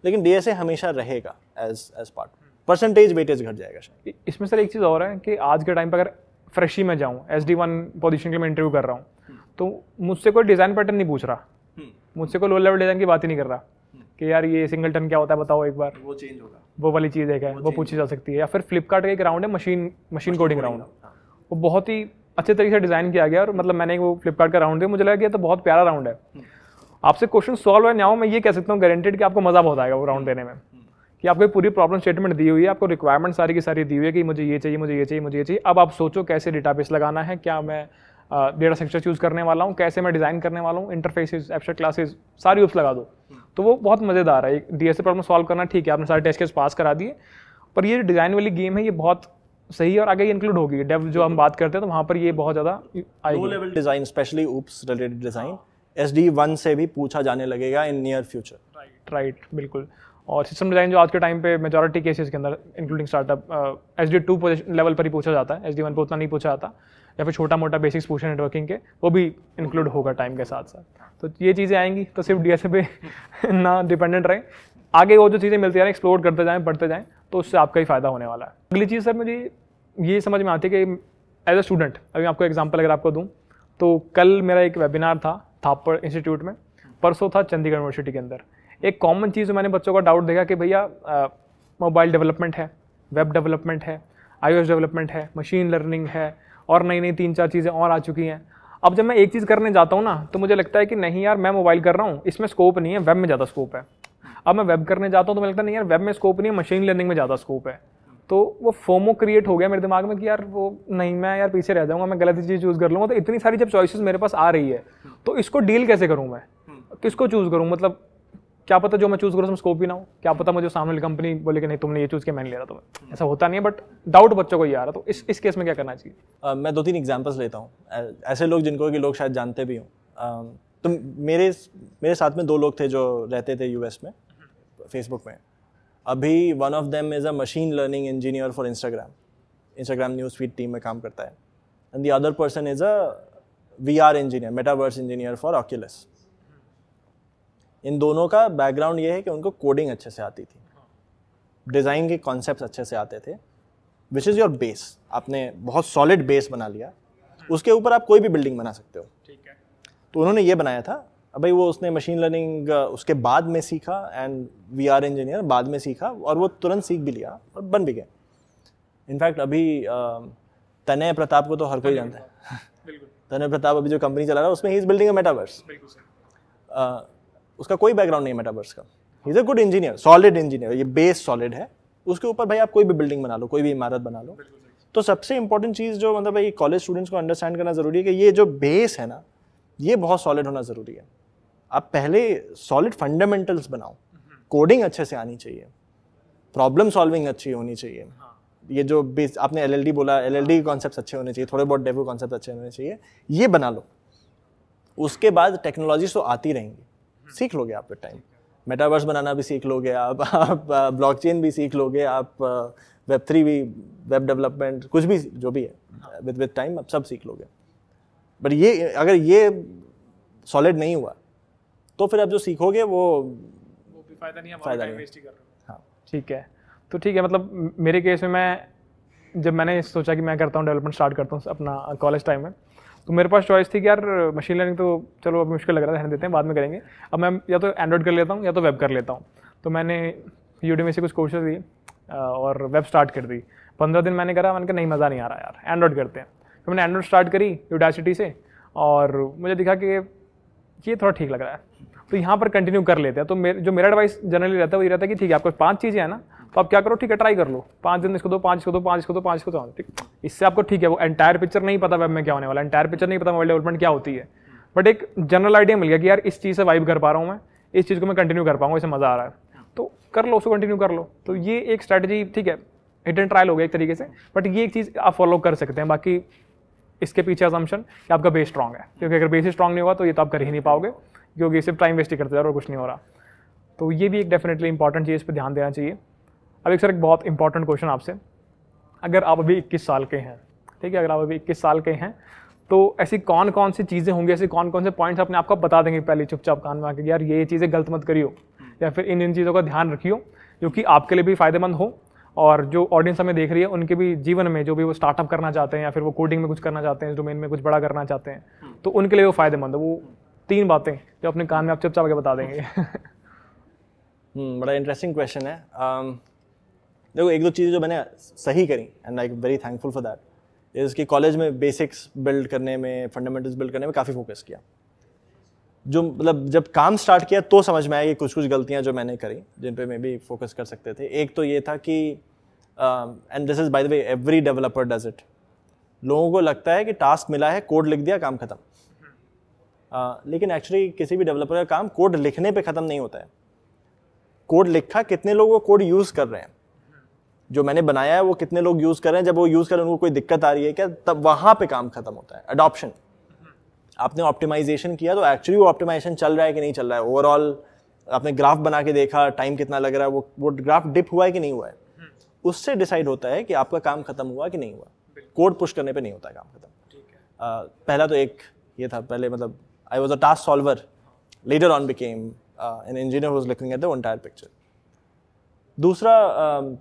लेकिन डी हमेशा रहेगा as as part percentage weightage घट जाएगा शायद इसमें सर एक चीज़ और है कि आज के टाइम पर अगर फ्रेशी में जाऊँ एस डी वन पोजिशन के मैं इंटरव्यू कर रहा हूँ तो मुझसे कोई डिज़ाइन पैटर्न नहीं पूछ रहा हम्म। मुझसे कोई लो लेवल डिज़ाइन की बात ही नहीं कर रहा कि यार ये सिंगल टन क्या होता है बताओ एक बार वो चेंज होगा वो वाली चीज़ एक है वो, वो पूछी जा सकती है या फिर फ्लिपकार्ट का एक राउंड है मशीन मशीन कोडिंग राउंड वो बहुत ही अच्छे तरीके से डिज़ाइन किया गया और मतलब मैंने वो फ्लिपकार्ट का राउंड दिया मुझे लगा कि तो बहुत प्यारा राउंड है हम्म। आपसे क्वेश्चन सॉल्व है ना मैं ये कह सकता हूँ गारंटेड कि आपको मज़ा बहुत आएगा वो राउंड हम्म। देने में हम्म। कि आपको पूरी प्रॉब्लम स्टेटमेंट दी हुई है आपको रिक्वायरमेंट सारी की सारी दी हुई है कि मुझे ये चाहिए मुझे ये चाहिए मुझे ये चाहिए अब आप सोचो कैसे बेस लगाना है क्या मैं डेटा स्ट्रक्चर चूज़ करने वाला हूँ कैसे मैं डिज़ाइन करने वाला हूँ इंटरफेसिस एप्सर क्लासेस सारी उप्स लगा दो तो वो बहुत मज़ेदार है डी एस प्रॉब्लम सॉल्व करना ठीक है आपने सारे टेस्ट केस पास करा दिए पर ये डिज़ाइन वाली गेम है ये बहुत सही है और आगे इंक्लूड होगी डेव जो हम बात करते हैं तो वहाँ पर ये बहुत ज़्यादा low level design especially oops related design S D one से भी पूछा जाने लगेगा in near future right right बिल्कुल और सिस्टम डिज़ाइन जो आज के टाइम पे मेजोरिटी केसेस के अंदर including startup S D two level पर ही पूछा जाता है एस डी वन पर उतना नहीं पूछा जाता या फिर छोटा मोटा बेसिक्स पूछे नेटवर्किंग के वो भी इंक्लूड होगा टाइम के साथ साथ तो ये चीज़ें आएंगी तो सिर्फ डी पे ना डिपेंडेंट रहें आगे वो जो चीज़ें मिलती जाएँ एक्सप्लोर करते जाएँ बढ़ते जाएँ तो उससे आपका ही फ़ायदा होने वाला है अगली चीज़ सर मुझे ये समझ में आती है कि एज अ स्टूडेंट अभी आपको एग्जाम्पल अगर आपको दूँ तो कल मेरा एक वेबिनार था थापड़ इंस्टीट्यूट में परसों था चंडीगढ़ यूनिवर्सिटी के अंदर एक कॉमन चीज़ मैंने बच्चों का डाउट देखा कि भैया मोबाइल डेवलपमेंट है वेब डेवलपमेंट है आई डेवलपमेंट है मशीन लर्निंग है और नई नई तीन चार चीज़ें और आ चुकी हैं अब जब मैं एक चीज़ करने जाता हूँ ना तो मुझे लगता है कि नहीं यार मैं मोबाइल कर रहा हूँ इसमें स्कोप नहीं है वेब में ज़्यादा स्कोप है अब मैं वेब करने जाता हूँ तो मुझे लगता है नहीं यार वेब में स्कोप नहीं है मशीन लर्निंग में ज़्यादा स्कोप है तो वो फोमो क्रिएट हो गया मेरे दिमाग में कि यार वो नहीं मैं यार पीछे रह जाऊँगा मैं गलत चीज़ चूज़ कर लूँगा तो इतनी सारी जब चॉइसेस मेरे पास आ रही है तो इसको डील कैसे करूँ मैं किसको चूज़ करूँ मतलब क्या पता जो मैं चूज़ करूँ उसमें स्कोप भी ना हो क्या पता मुझे सामने कंपनी बोले कि नहीं तुमने ये चूज़ किया मैंने ले रहा तुम्हें ऐसा होता नहीं है बट डाउट बच्चों को ये आ रहा तो इस इस केस में क्या करना चाहिए uh, मैं दो तीन एग्जाम्पल्स लेता हूँ ऐसे लोग जिनको कि लोग शायद जानते भी हों uh, तो मेरे मेरे साथ में दो लोग थे जो रहते थे यू में फेसबुक में अभी one of them is a machine learning engineer for Instagram Instagram news feed team में काम करता है and the other person is a V R engineer metaverse engineer for Oculus इन दोनों का बैकग्राउंड ये है कि उनको कोडिंग अच्छे से आती थी डिज़ाइन के कॉन्सेप्ट अच्छे से आते थे विच इज़ योर बेस आपने बहुत सॉलिड बेस बना लिया उसके ऊपर आप कोई भी बिल्डिंग बना सकते हो ठीक है तो उन्होंने ये बनाया था भाई वो उसने मशीन लर्निंग उसके बाद में सीखा एंड वी आर इंजीनियर बाद में सीखा और वो तुरंत सीख भी लिया और बन भी गया इनफैक्ट अभी तनय प्रताप को तो हर कोई जानता है तनय प्रताप अभी जो कंपनी चला रहा है उसमें ही इज बिल्डिंग अ मेटावर्स उसका कोई बैकग्राउंड नहीं मेटावर्स का is a good engineer solid engineer ये बेस सॉलिड है उसके ऊपर भाई आप कोई भी बिल्डिंग बना लो कोई भी इमारत बना लो तो सबसे इंपॉर्टेंट चीज़ जो मतलब भाई कॉलेज स्टूडेंट्स को अंडरस्टैंड करना ज़रूरी है कि ये जो बेस है ना ये बहुत सॉलिड होना ज़रूरी है आप पहले सॉलिड फंडामेंटल्स बनाओ कोडिंग हम्म। अच्छे से आनी चाहिए प्रॉब्लम सॉल्विंग अच्छी होनी चाहिए हाँ। ये जो बेस आपने एल बोला एल एल कॉन्सेप्ट अच्छे होने चाहिए थोड़े बहुत डेवो कॉन्सेप्ट अच्छे होने चाहिए ये बना लो उसके बाद टेक्नोलॉजी तो आती रहेंगी सीख लोगे आप विद टाइम मेटावर्स बनाना भी सीख लोगे आप आप ब्लॉकचेन भी सीख लोगे आप वेब थ्री भी वेब डेवलपमेंट कुछ भी जो भी है विद विद टाइम आप सब सीख लोगे बट ये अगर ये सॉलिड नहीं हुआ तो फिर आप जो सीखोगे वो वो भी फायदा नहीं है फायदा नहीं हाँ ठीक है तो ठीक है मतलब मेरे केस में मैं जब मैंने सोचा कि मैं करता हूँ डेवलपमेंट स्टार्ट करता हूँ अपना कॉलेज टाइम में तो मेरे पास चॉइस थी कि यार मशीन लर्निंग तो चलो अब मुश्किल लग रहा है देते हैं बाद में करेंगे अब मैं या तो एंड्रॉइड कर लेता हूँ या तो वेब कर लेता हूँ तो मैंने यूडीमी से कुछ कोर्सेज दी और वेब स्टार्ट कर दी पंद्रह दिन मैंने करा मैंने कहा नहीं मज़ा नहीं आ रहा यार एंड्रॉइड करते हैं फिर मैंने एंड्रॉइड स्टार्ट करी यूडासिटी से और मुझे दिखा कि ये थोड़ा ठीक लग रहा है तो यहाँ पर कंटिन्यू कर लेते हैं तो मेरे जो मेरा एडवाइस जनरली रहता है वो ये रहता है कि ठीक है आपको पांच चीज़ें हैं ना तो आप क्या करो ठीक है ट्राई कर लो पाँच दिन इसको दो पाँच इसको दो पाँच इसको दो पाँच इसको दो हाँ, ठीक इससे आपको ठीक है वो एंटायर पिक्चर नहीं पता वेब में क्या होने वाला एंटायर पिक्चर नहीं पता मोबाइल डेवलपमेंट क्या होती है बट एक जनरल आइडिया मिल गया कि यार इस चीज़ से वाइब कर पा रहा हूँ मैं इस चीज़ को मैं कंटिन्यू कर पाऊँगा इसे मज़ा आ रहा है तो कर लो उसको कंटिन्यू कर लो तो ये एक स्ट्रैटेजी ठीक है हिट एंड ट्रायल हो गया एक तरीके से बट ये एक चीज़ आप फॉलो कर सकते हैं बाकी इसके पीछे असम्पन कि आपका बेस स्ट्रॉग है क्योंकि अगर बेस ही नहीं होगा तो ये तो आप कर ही नहीं पाओगे क्योंकि सिर्फ टाइम वेस्ट ही करते जा रहे हो और कुछ नहीं हो रहा तो ये भी एक डेफिनेटली इंपॉर्टेंट चीज़ इस पर ध्यान देना चाहिए अब एक सर एक बहुत इंपॉर्टेंट क्वेश्चन आपसे अगर आप अभी इक्कीस साल के हैं ठीक है अगर आप अभी इक्कीस साल के हैं तो ऐसी कौन कौन सी चीज़ें होंगी ऐसे कौन कौन से पॉइंट्स अपने आपको बता देंगे पहले चुपचाप कान में आके यार ये चीज़ें गलत मत करियो या फिर इन इन चीज़ों का ध्यान रखियो जो कि आपके लिए भी फ़ायदेमंद हो और जो ऑडियंस हमें देख रही है उनके भी जीवन में जो भी वो स्टार्टअप करना चाहते हैं या फिर वो कोडिंग में कुछ करना चाहते हैं इस डोमेन में कुछ बड़ा करना चाहते हैं तो उनके लिए वो फ़ायदेमंद है वो तीन बातें जो अपने कान में आप चुपचाप के बता देंगे हम्म, बड़ा इंटरेस्टिंग क्वेश्चन है um, देखो एक दो चीज़ें जो मैंने सही करी and I very thankful for that is कि कॉलेज में बेसिक्स बिल्ड करने में फंडामेंटल्स बिल्ड करने में काफ़ी फोकस किया जो मतलब जब काम स्टार्ट किया तो समझ में आया कि कुछ कुछ गलतियां जो मैंने करी जिन पे मे भी फोकस कर सकते थे एक तो ये था कि and this is by the way every developer does it लोगों को लगता है कि टास्क मिला है कोड लिख दिया काम खत्म uh, लेकिन एक्चुअली किसी भी डेवलपर का काम कोड लिखने पे ख़त्म नहीं होता है कोड लिखा कितने लोग वो कोड यूज़ कर रहे हैं जो मैंने बनाया है वो कितने लोग यूज़ कर रहे हैं जब वो यूज़ करें उनको कोई दिक्कत आ रही है क्या तब वहाँ पे काम खत्म होता है अडॉप्शन आपने ऑप्टिमाइजेशन किया तो एक्चुअली वो ऑप्टिमाइजेशन चल रहा है कि नहीं चल रहा है ओवरऑल आपने ग्राफ बना के देखा टाइम कितना लग रहा है वो वो ग्राफ डिप हुआ है कि नहीं हुआ है हम्म। उससे डिसाइड होता है कि आपका काम खत्म हुआ कि नहीं हुआ कोड पुश करने पर नहीं होता काम खत्म पहला तो एक ये था पहले मतलब I was a task solver leader on became an engineer was looking at the picture दूसरा uh,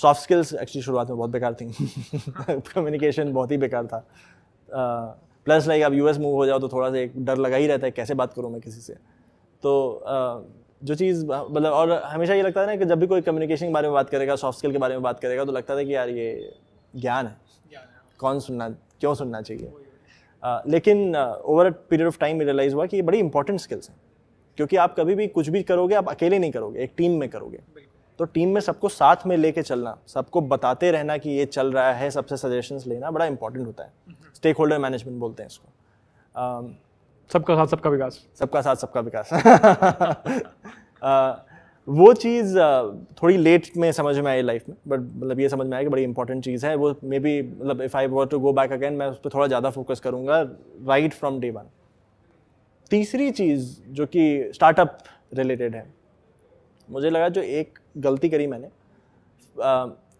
सॉफ्ट स्किल्स एक्चुअली शुरुआत में बहुत बेकार थी कम्युनिकेशन हाँ। बहुत ही बेकार था प्लस लाइक अब यू यूएस मूव हो जाओ तो थोड़ा सा एक डर लगा ही रहता है कैसे बात करूँ मैं किसी से तो जो चीज़ मतलब और हमेशा ये लगता है ना कि जब भी कोई कम्युनिकेशन के बारे में बात करेगा सॉफ्ट स्किल के बारे में बात करेगा तो लगता था कि यार ये ज्ञान है हाँ। कौन सुनना क्यों सुनना चाहिए लेकिन over a period of time realize हुआ कि ये बड़ी इंपॉर्टेंट स्किल्स हैं क्योंकि आप कभी भी कुछ भी करोगे आप अकेले नहीं करोगे एक टीम में करोगे तो टीम में सबको साथ में लेके चलना सबको बताते रहना कि ये चल रहा है सबसे सजेशन लेना बड़ा इंपॉर्टेंट होता है स्टेक होल्डर मैनेजमेंट बोलते हैं इसको सबका साथ सबका विकास सबका साथ सबका विकास वो चीज़ थोड़ी लेट में समझ में आई लाइफ में बट मतलब ये समझ में आया कि बड़ी इंपॉर्टेंट चीज़ है वो मे बी मतलब if I want to go back again मैं उस पर थोड़ा ज़्यादा फोकस करूँगा राइट फ्रॉम डे वन तीसरी चीज़ जो कि स्टार्टअप रिलेटेड है मुझे लगा जो एक गलती करी मैंने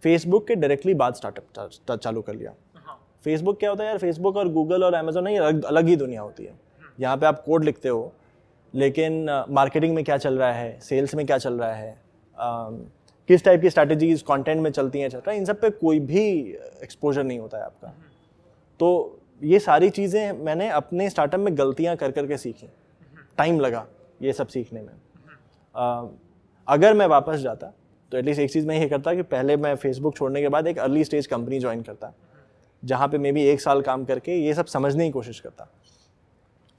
फेसबुक के डायरेक्टली बाद स्टार्टअप चालू कर लिया फेसबुक हाँ। क्या होता है यार फेसबुक और गूगल और अमेजोन नहीं अलग, अलग ही दुनिया होती है हम्म। यहाँ पे आप कोड लिखते हो लेकिन मार्केटिंग में क्या चल रहा है सेल्स में क्या चल रहा है आ, किस टाइप की स्ट्रैटेजीज कंटेंट में चलती हैं चल रहा है इन सब पे कोई भी एक्सपोजर नहीं होता है आपका हम्म। तो ये सारी चीज़ें मैंने अपने स्टार्टअप में गलतियाँ कर करके सीखी टाइम हम्म। लगा ये सब सीखने में अगर मैं वापस जाता तो एटलीस्ट एक चीज़ मैं ये करता कि पहले मैं फेसबुक छोड़ने के बाद एक अर्ली स्टेज कंपनी ज्वाइन करता जहाँ पे मे बी एक साल काम करके ये सब समझने की कोशिश करता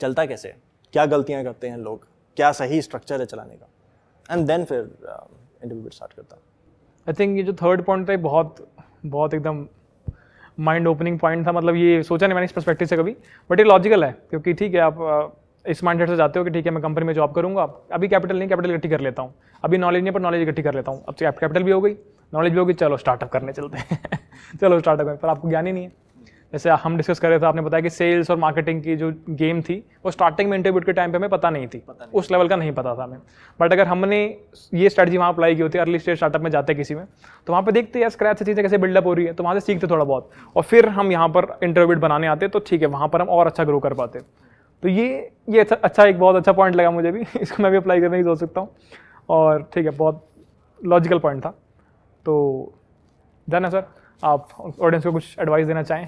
चलता कैसे क्या गलतियाँ करते हैं लोग क्या सही स्ट्रक्चर है चलाने का एंड देन फिर इंटरव्यू uh, स्टार्ट करता आई थिंक ये जो थर्ड पॉइंट था बहुत बहुत एकदम माइंड ओपनिंग पॉइंट था मतलब ये सोचा नहीं मैंने इस परस्पेक्टिव से कभी बट ये लॉजिकल है क्योंकि ठीक है आप इस माइंडसेट से जाते हो कि ठीक है मैं कंपनी में जॉब करूँगा अभी कैपिटल नहीं कैपिटल इकट्ठी कर लेता हूँ अभी नॉलेज नहीं पर नॉलेज इकट्ठी कर लेता हूँ अब कैपिटल भी हो गई नॉलेज भी होगी चलो स्टार्टअप करने चलते हैं चलो स्टार्टअप में पर आपको ज्ञान ही नहीं है जैसे हम डिस्कस कर रहे थे आपने बताया कि सेल्स और मार्केटिंग की जो गेम थी वो स्टार्टिंग में इंटरव्यू के टाइम पे हमें पता नहीं थी पता नहीं। उस लेवल का नहीं पता था हमें बट अगर हमने ये स्ट्रैटेजी वहाँ अप्लाई की होती अर्ली स्टेज स्टार्टअप में जाते किसी में तो वहाँ पर देखते हैं स्क्रैच से चीज़ें कैसे बिल्डअप हो रही है तो वहाँ से सीखते थोड़ा बहुत और फिर हम यहाँ पर इंटरव्यू बनाने आते तो ठीक है वहाँ पर हम और अच्छा ग्रो कर पाते तो ये ये अच्छा अच्छा एक बहुत अच्छा पॉइंट लगा मुझे भी इसको मैं भी अप्लाई करने की सोच सकता हूँ और ठीक है बहुत लॉजिकल पॉइंट था तो धन है सर आप ऑडियंस को कुछ एडवाइस देना चाहें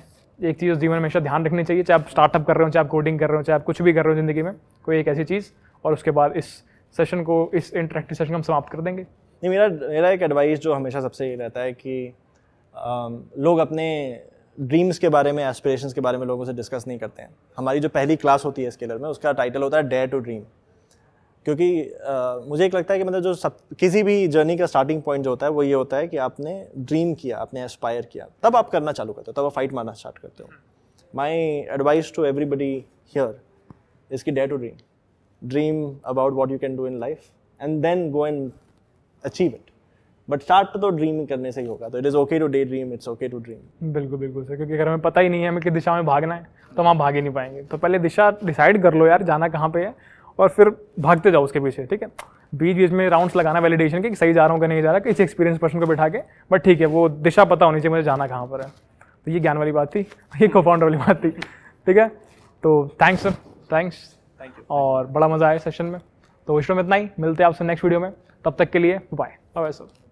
एक चीज़ जीवन में हमेशा ध्यान रखनी चाहिए चाहे आप स्टार्टअप कर रहे हो चाहे आप कोडिंग कर रहे हो चाहे आप कुछ भी कर रहे हो ज़िंदगी में कोई एक ऐसी चीज़ और उसके बाद इस सेशन को इस इंटरेक्टिव सेशन को हम समाप्त कर देंगे नहीं मेरा मेरा एक एडवाइस जो हमेशा सबसे ये रहता है कि आ, लोग अपने ड्रीम्स के बारे में एस्पिरेशंस के बारे में लोगों से डिस्कस नहीं करते हैं हमारी जो पहली क्लास होती है स्केलर में उसका टाइटल होता है डेयर टू ड्रीम क्योंकि आ, मुझे एक लगता है कि मतलब जो सब किसी भी जर्नी का स्टार्टिंग पॉइंट जो होता है वो ये होता है कि आपने ड्रीम किया आपने एस्पायर किया तब आप करना चालू करते हो तब आप फाइट मारना स्टार्ट करते हो my advice to everybody here इसकी dare to dream dream about what you can do in life and then go and achieve it but start तो ड्रीम तो करने से ही होगा तो it is okay to daydream it's okay to dream बिल्कुल बिल्कुल सर क्योंकि अगर हमें पता ही नहीं है हमें किस दिशा में भागना है तो हम भाग ही नहीं पाएंगे तो पहले दिशा डिसाइड कर लो यार जाना कहाँ पे है और फिर भागते जाओ उसके पीछे ठीक है बीच बीच में राउंड्स लगाना वैलिडेशन के कि सही जा रहा हूँ कि नहीं जा रहा किसी एक्सपीरियंस पर्सन को बैठा के बट ठीक है वो दिशा पता होनी चाहिए मुझे जाना कहाँ पर है तो ये ज्ञान वाली बात थी ये कोफाउंड वाली बात थी ठीक है तो thanks sir thanks thank you और बड़ा मज़ा आया सेशन में तो विश्व में इतना ही मिलते हैं आपसे नेक्स्ट वीडियो में तब तक के लिए बाय बाय सर